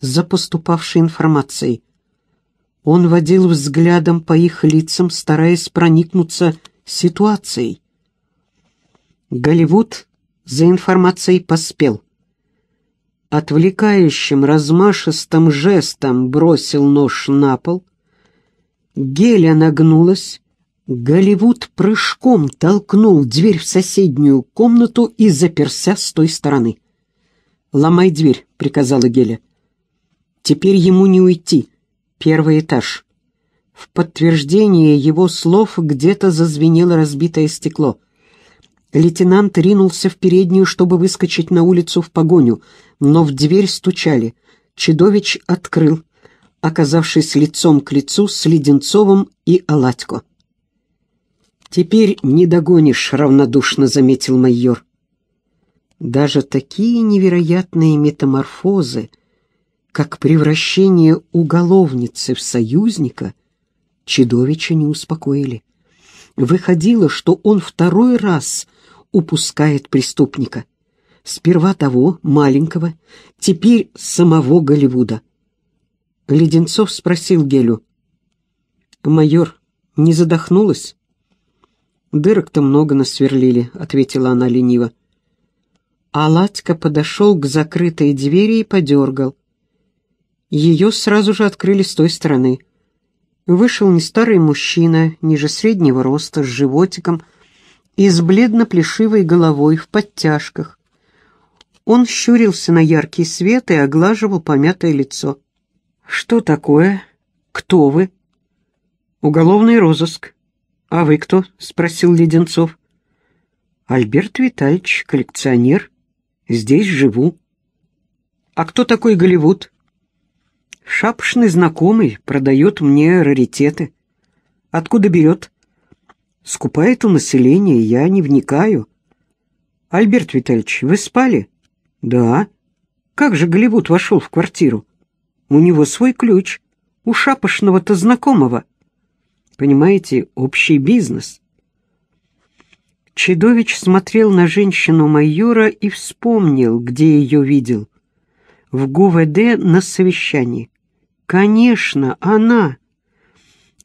Speaker 1: за поступавшей информацией. Он водил взглядом по их лицам, стараясь проникнуться ситуацией. Голливуд за информацией поспел. Отвлекающим размашистым жестом бросил нож на пол, Геля нагнулась. Голливуд прыжком толкнул дверь в соседнюю комнату и заперся с той стороны. «Ломай дверь», — приказала Геля. «Теперь ему не уйти. Первый этаж». В подтверждение его слов где-то зазвенело разбитое стекло. Лейтенант ринулся в переднюю, чтобы выскочить на улицу в погоню, но в дверь стучали. Чедович открыл оказавшись лицом к лицу с Леденцовым и Аладько. «Теперь не догонишь», — равнодушно заметил майор. Даже такие невероятные метаморфозы, как превращение уголовницы в союзника, чудовища не успокоили. Выходило, что он второй раз упускает преступника. Сперва того, маленького, теперь самого Голливуда — Леденцов спросил Гелю. «Майор, не задохнулась?» «Дырок-то много насверлили», — ответила она лениво. А Ладька подошел к закрытой двери и подергал. Ее сразу же открыли с той стороны. Вышел не старый мужчина, ниже среднего роста, с животиком и с бледно-плешивой головой в подтяжках. Он щурился на яркий свет и оглаживал помятое лицо. «Что такое? Кто вы?» «Уголовный розыск». «А вы кто?» — спросил Леденцов. «Альберт Витальевич, коллекционер. Здесь живу». «А кто такой Голливуд?» «Шапошный знакомый, продает мне раритеты». «Откуда берет?» «Скупает у населения, я не вникаю». «Альберт Витальевич, вы спали?» «Да». «Как же Голливуд вошел в квартиру?» У него свой ключ. У шапошного-то знакомого. Понимаете, общий бизнес. Чедович смотрел на женщину майора и вспомнил, где ее видел. В ГУВД на совещании. Конечно, она.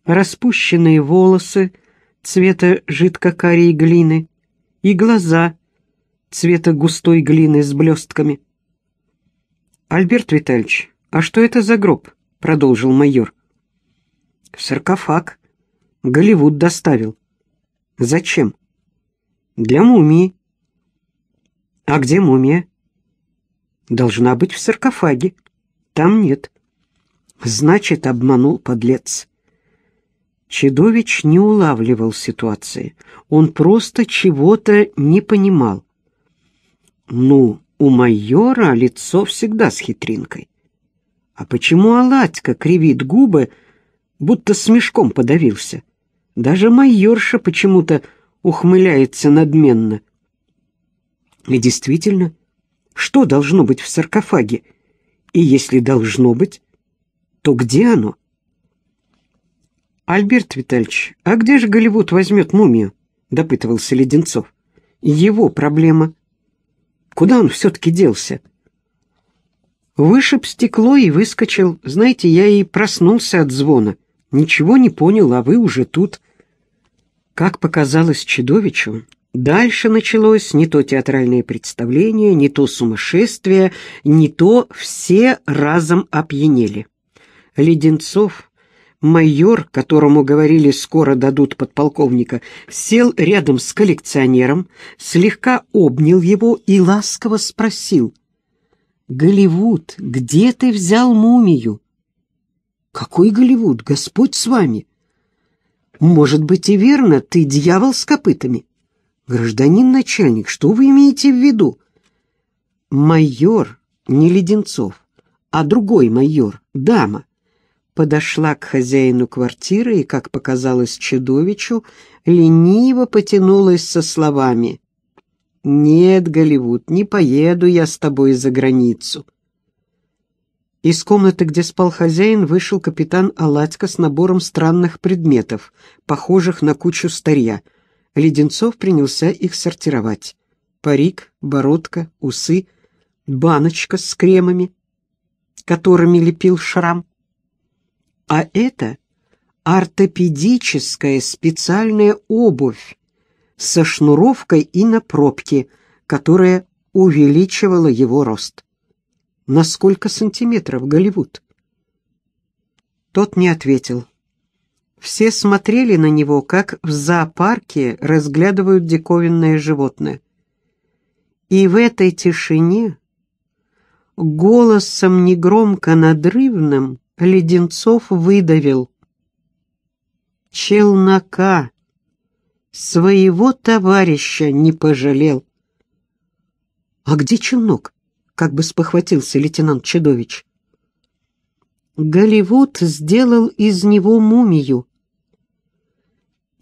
Speaker 1: Распущенные волосы цвета жидкокарей глины и глаза цвета густой глины с блестками. Альберт Витальевич, «А что это за гроб?» — продолжил майор. «Саркофаг. Голливуд доставил». «Зачем?» «Для мумии». «А где мумия?» «Должна быть в саркофаге. Там нет». «Значит, обманул подлец». Чедович не улавливал ситуации. Он просто чего-то не понимал. «Ну, у майора лицо всегда с хитринкой». А почему Аладька кривит губы, будто с мешком подавился? Даже майорша почему-то ухмыляется надменно. И действительно, что должно быть в саркофаге? И если должно быть, то где оно? «Альберт Витальевич, а где же Голливуд возьмет мумию?» — допытывался Леденцов. «Его проблема. Куда он все-таки делся?» Вышиб стекло и выскочил. Знаете, я и проснулся от звона. Ничего не понял, а вы уже тут. Как показалось чудовищу, дальше началось не то театральное представление, не то сумасшествие, не то все разом опьянели. Леденцов, майор, которому говорили «скоро дадут подполковника», сел рядом с коллекционером, слегка обнял его и ласково спросил — «Голливуд, где ты взял мумию?» «Какой Голливуд? Господь с вами!» «Может быть и верно, ты дьявол с копытами». «Гражданин начальник, что вы имеете в виду?» «Майор, не Леденцов, а другой майор, дама» подошла к хозяину квартиры и, как показалось чудовищу, лениво потянулась со словами «Нет, Голливуд, не поеду я с тобой за границу». Из комнаты, где спал хозяин, вышел капитан Аладько с набором странных предметов, похожих на кучу старья. Леденцов принялся их сортировать. Парик, бородка, усы, баночка с кремами, которыми лепил шрам. А это ортопедическая специальная обувь, со шнуровкой и на пробке, которая увеличивала его рост. На сколько сантиметров Голливуд? Тот не ответил. Все смотрели на него, как в зоопарке разглядывают диковинное животное. И в этой тишине, голосом негромко надрывным, Леденцов выдавил. «Челнока!» своего товарища не пожалел. «А где челнок?» — как бы спохватился лейтенант Чедович. «Голливуд сделал из него мумию».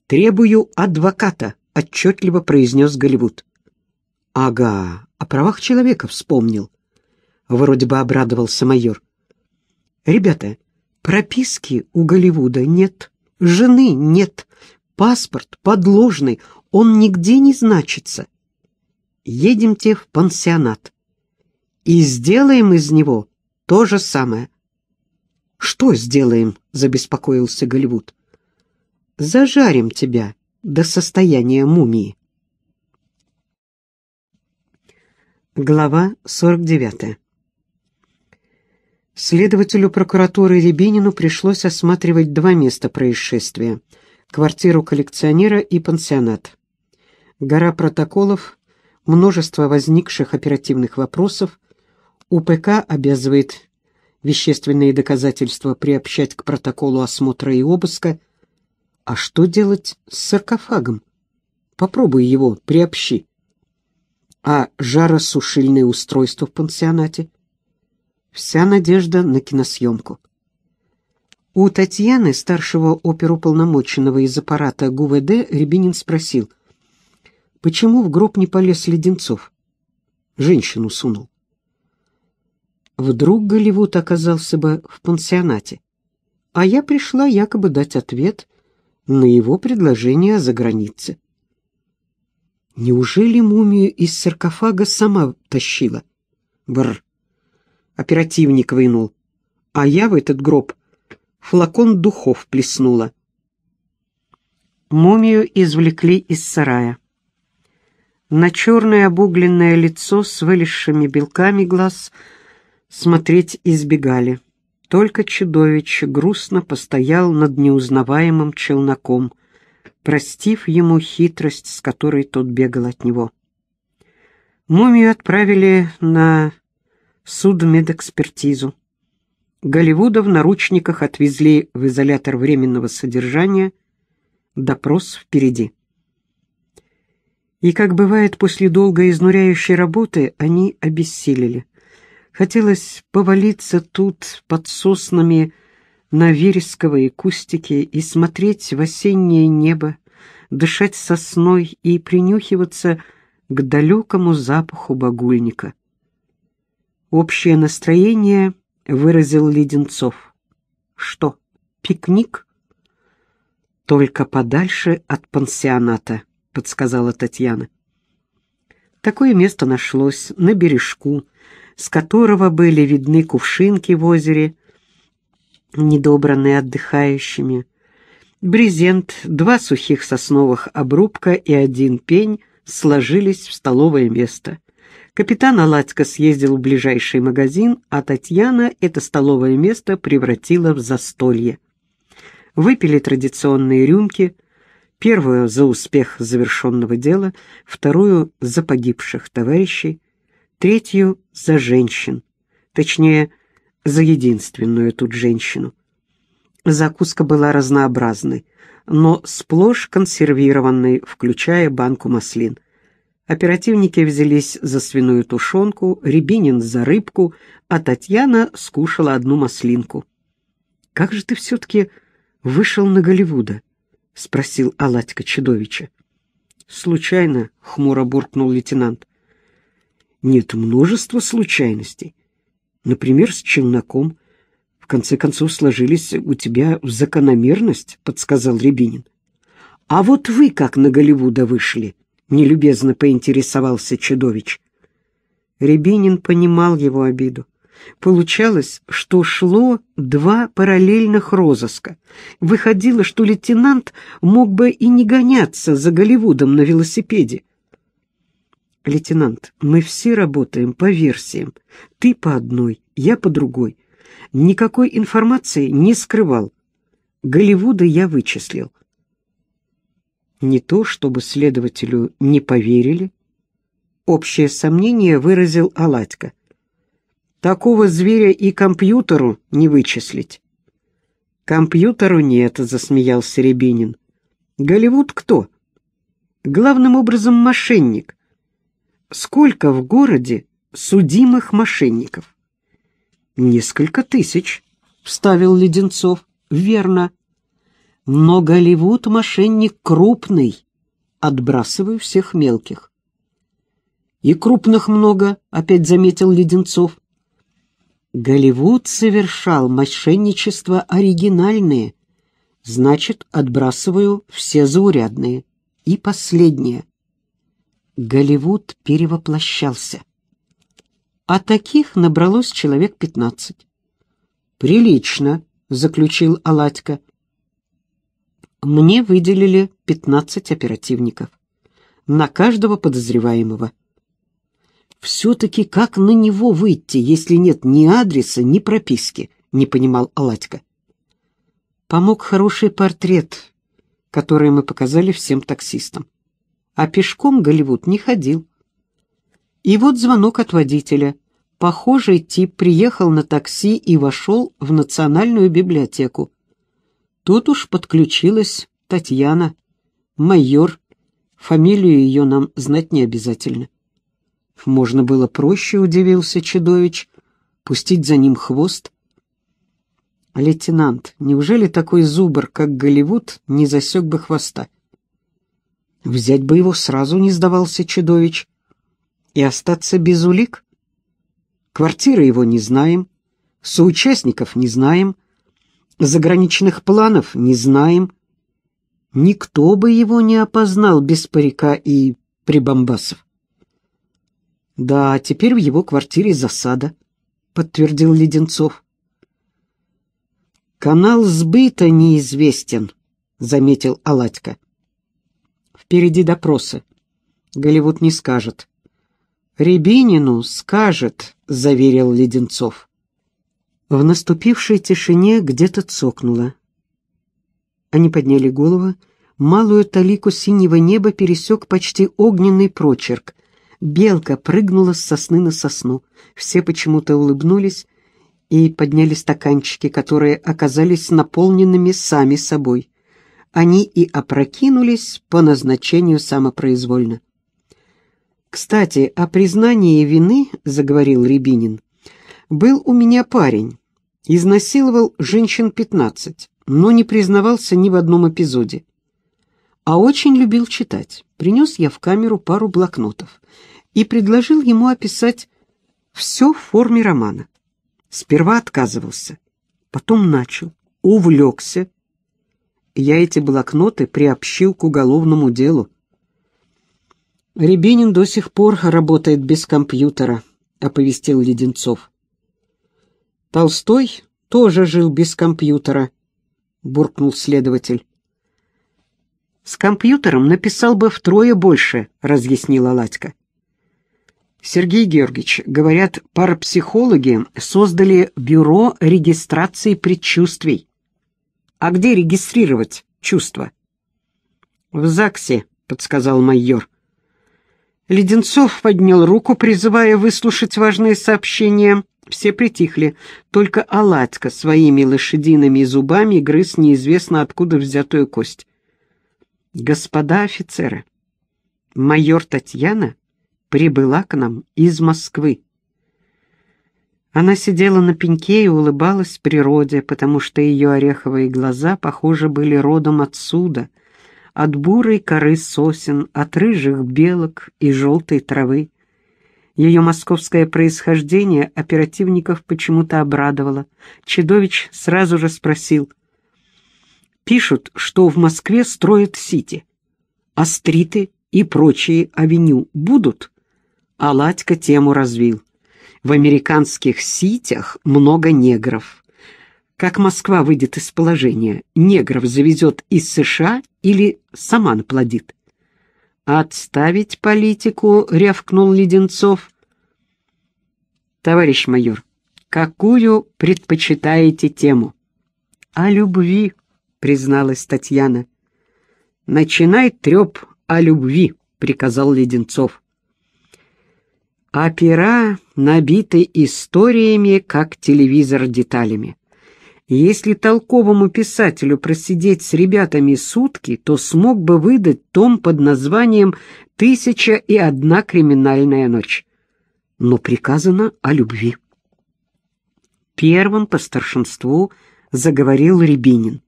Speaker 1: «Требую адвоката», — отчетливо произнес Голливуд. «Ага, о правах человека вспомнил», — вроде бы обрадовался майор. «Ребята, прописки у Голливуда нет, жены нет, паспорт подложный, он нигде не значится. Едемте в пансионат и сделаем из него то же самое. «Что сделаем?» — забеспокоился Голливуд. «Зажарим тебя до состояния мумии». Глава 49 Следователю прокуратуры Рябинину пришлось осматривать два места происшествия — квартиру коллекционера и пансионат. Гора протоколов, множество возникших оперативных вопросов. УПК обязывает вещественные доказательства приобщать к протоколу осмотра и обыска. А что делать с саркофагом? Попробуй его, приобщи. А жаросушильное устройство в пансионате? Вся надежда на киносъемку. У Татьяны, старшего оперуполномоченного из аппарата ГУВД, Рябинин спросил, почему в гроб не полез Леденцов? Женщину сунул. Вдруг Голливуд оказался бы в пансионате, а я пришла якобы дать ответ на его предложение о загранице. Неужели мумию из саркофага сама тащила? Бр. Оперативник вынул. А я в этот гроб флакон духов плеснула. Мумию извлекли из сарая. На черное обугленное лицо с вылезшими белками глаз смотреть избегали. Только чудовище грустно постоял над неузнаваемым челноком, простив ему хитрость, с которой тот бегал от него. Мумию отправили на судмедэкспертизу. Голливуда в наручниках отвезли в изолятор временного содержания. Допрос впереди. И, как бывает после долгой изнуряющей работы, они обессилели. Хотелось повалиться тут под соснами на вересково и кустике и смотреть в осеннее небо, дышать сосной и принюхиваться к далекому запаху багульника. Общее настроение — выразил Леденцов. «Что, пикник?» «Только подальше от пансионата», — подсказала Татьяна. Такое место нашлось на бережку, с которого были видны кувшинки в озере, недобранные отдыхающими, брезент, два сухих сосновых обрубка и один пень сложились в столовое место. Капитан Аладько съездил в ближайший магазин, а Татьяна это столовое место превратила в застолье. Выпили традиционные рюмки, первую за успех завершенного дела, вторую за погибших товарищей, третью за женщин, точнее, за единственную тут женщину. Закуска была разнообразной, но сплошь консервированной, включая банку маслин. Оперативники взялись за свиную тушенку, Рябинин за рыбку, а Татьяна скушала одну маслинку. «Как же ты все-таки вышел на Голливуда?» — спросил Аладька Чудовича. «Случайно», — хмуро буркнул лейтенант. «Нет, множество случайностей. Например, с челноком. В конце концов, сложились у тебя в закономерность», — подсказал Рябинин. «А вот вы как на Голливуда вышли?» — нелюбезно поинтересовался Чудович. Рябинин понимал его обиду. Получалось, что шло два параллельных розыска. Выходило, что лейтенант мог бы и не гоняться за Голливудом на велосипеде. «Лейтенант, мы все работаем по версиям. Ты по одной, я по другой. Никакой информации не скрывал. Голливуда я вычислил. Не то, чтобы следователю не поверили. Общее сомнение выразил Аладько. Такого зверя и компьютеру не вычислить. «Компьютеру нет», — засмеялся Рябинин. «Голливуд кто?» «Главным образом мошенник. Сколько в городе судимых мошенников?» «Несколько тысяч», — вставил Леденцов. «Верно. Но Голливуд мошенник крупный, отбрасываю всех мелких. И крупных много, опять заметил Леденцов. Голливуд совершал мошенничество оригинальные, значит, отбрасываю все заурядные. И последнее. Голливуд перевоплощался. А таких набралось человек пятнадцать. «Прилично», — заключил Аладька мне выделили 15 оперативников. На каждого подозреваемого. «Все-таки как на него выйти, если нет ни адреса, ни прописки?» — не понимал Аладька. Помог хороший портрет, который мы показали всем таксистам. А пешком Голливуд не ходил. И вот звонок от водителя. Похожий тип приехал на такси и вошел в национальную библиотеку. Тут уж подключилась Татьяна, майор. Фамилию ее нам знать не обязательно. Можно было проще, удивился Чудович, пустить за ним хвост. Лейтенант, неужели такой зубр, как Голливуд, не засек бы хвоста? Взять бы его сразу не сдавался Чудович. И остаться без улик? Квартиры его не знаем, соучастников не знаем — Заграничных планов не знаем. Никто бы его не опознал без парика и прибамбасов. «Да, теперь в его квартире засада», — подтвердил Леденцов. «Канал сбыта неизвестен», — заметил Аладька. «Впереди допросы. Голливуд не скажет». «Рябинину скажет», — заверил Леденцов. В наступившей тишине где-то цокнуло. Они подняли голову. Малую талику синего неба пересек почти огненный прочерк. Белка прыгнула с сосны на сосну. Все почему-то улыбнулись и подняли стаканчики, которые оказались наполненными сами собой. Они и опрокинулись по назначению самопроизвольно. «Кстати, о признании вины, — заговорил Рябинин, — был у меня парень. Изнасиловал женщин 15, но не признавался ни в одном эпизоде. А очень любил читать. Принес я в камеру пару блокнотов и предложил ему описать все в форме романа. Сперва отказывался, потом начал, увлекся. Я эти блокноты приобщил к уголовному делу. «Рябинин до сих пор работает без компьютера», — оповестил Леденцов. Толстой тоже жил без компьютера, буркнул следователь. С компьютером написал бы втрое больше, разъяснила Ладька. Сергей Георгиевич, говорят, парапсихологи создали бюро регистрации предчувствий. А где регистрировать чувства? В ЗАГСе, подсказал майор. Леденцов поднял руку, призывая выслушать важные сообщения. Все притихли, только Аладька своими лошадиными зубами грыз неизвестно откуда взятую кость. «Господа офицеры, майор Татьяна прибыла к нам из Москвы». Она сидела на пеньке и улыбалась природе, потому что ее ореховые глаза, похоже, были родом отсюда, от бурой коры сосен, от рыжих белок и желтой травы. Ее московское происхождение оперативников почему-то обрадовало. Чедович сразу же спросил. «Пишут, что в Москве строят сити. А стриты и прочие авеню будут?» А Ладька тему развил. «В американских ситях много негров. Как Москва выйдет из положения? Негров завезет из США или сама наплодит?» «Отставить политику!» — рявкнул Леденцов. «Товарищ майор, какую предпочитаете тему?» «О любви», — призналась Татьяна. «Начинай треп о любви», — приказал Леденцов. Опера пера набиты историями, как телевизор деталями. Если толковому писателю просидеть с ребятами сутки, то смог бы выдать том под названием «Тысяча и одна криминальная ночь». Но приказано о любви. Первым по старшинству заговорил Рябинин.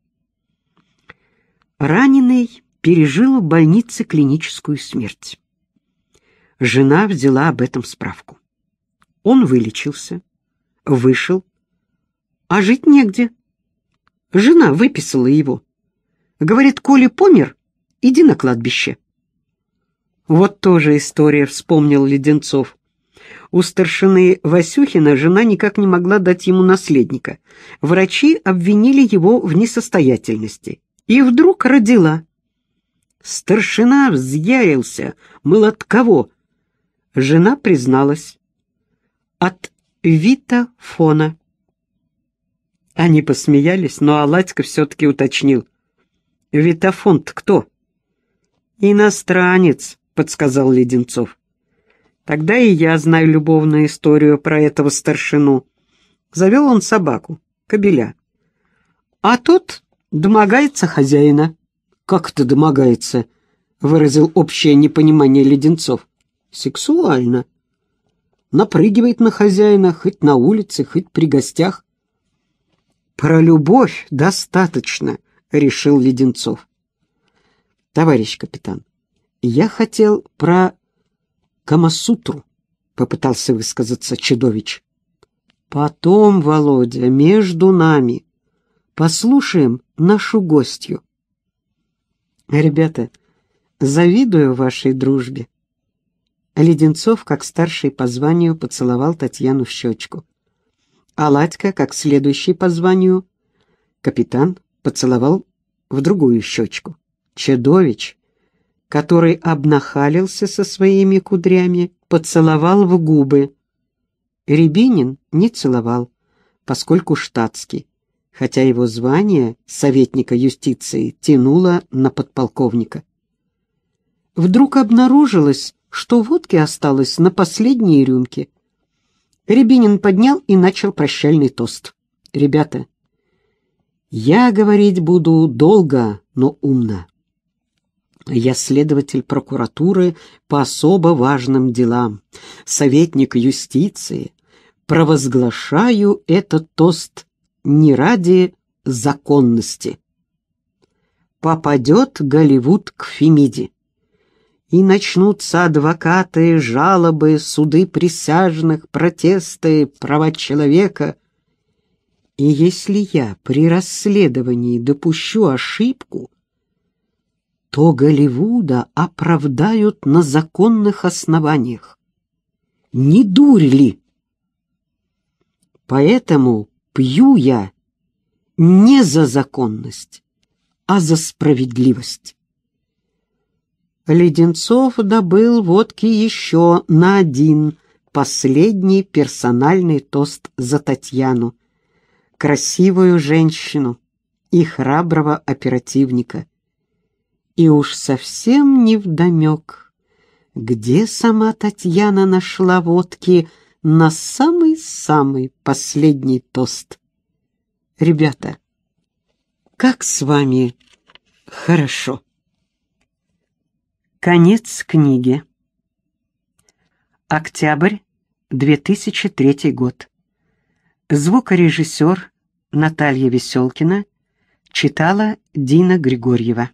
Speaker 1: Раненый пережил в больнице клиническую смерть. Жена взяла об этом справку. Он вылечился, вышел а жить негде. Жена выписала его. Говорит, коли помер, иди на кладбище. Вот тоже история, вспомнил Леденцов. У старшины Васюхина жена никак не могла дать ему наследника. Врачи обвинили его в несостоятельности. И вдруг родила. Старшина взъярился, мыл от кого? Жена призналась. От Вита Фона. Они посмеялись, но Аладько все-таки уточнил. «Витофонт кто?» «Иностранец», — подсказал Леденцов. «Тогда и я знаю любовную историю про этого старшину. Завел он собаку, кобеля. А тот домогается хозяина». «Как это домогается?» — выразил общее непонимание Леденцов. «Сексуально. Напрыгивает на хозяина, хоть на улице, хоть при гостях. Про любовь достаточно, решил Леденцов. Товарищ капитан, я хотел про Камасутру, попытался высказаться Чедович. Потом, Володя, между нами. Послушаем нашу гостью. Ребята, завидую вашей дружбе. Леденцов, как старший по званию, поцеловал Татьяну в щечку а Ладька, как следующий по званию, капитан поцеловал в другую щечку. Чедович, который обнахалился со своими кудрями, поцеловал в губы. Рябинин не целовал, поскольку штатский, хотя его звание советника юстиции тянуло на подполковника. Вдруг обнаружилось, что водки осталось на последней рюмке, Рябинин поднял и начал прощальный тост. «Ребята, я говорить буду долго, но умно. Я следователь прокуратуры по особо важным делам, советник юстиции. Провозглашаю этот тост не ради законности. Попадет Голливуд к Фемиде и начнутся адвокаты, жалобы, суды присяжных, протесты, права человека. И если я при расследовании допущу ошибку, то Голливуда оправдают на законных основаниях. Не дурь ли? Поэтому пью я не за законность, а за справедливость. Леденцов добыл водки еще на один, последний персональный тост за Татьяну. Красивую женщину и храброго оперативника. И уж совсем не вдомек, где сама Татьяна нашла водки на самый-самый последний тост. Ребята, как с вами хорошо. Конец книги. Октябрь 2003 год. Звукорежиссер Наталья Веселкина читала Дина Григорьева.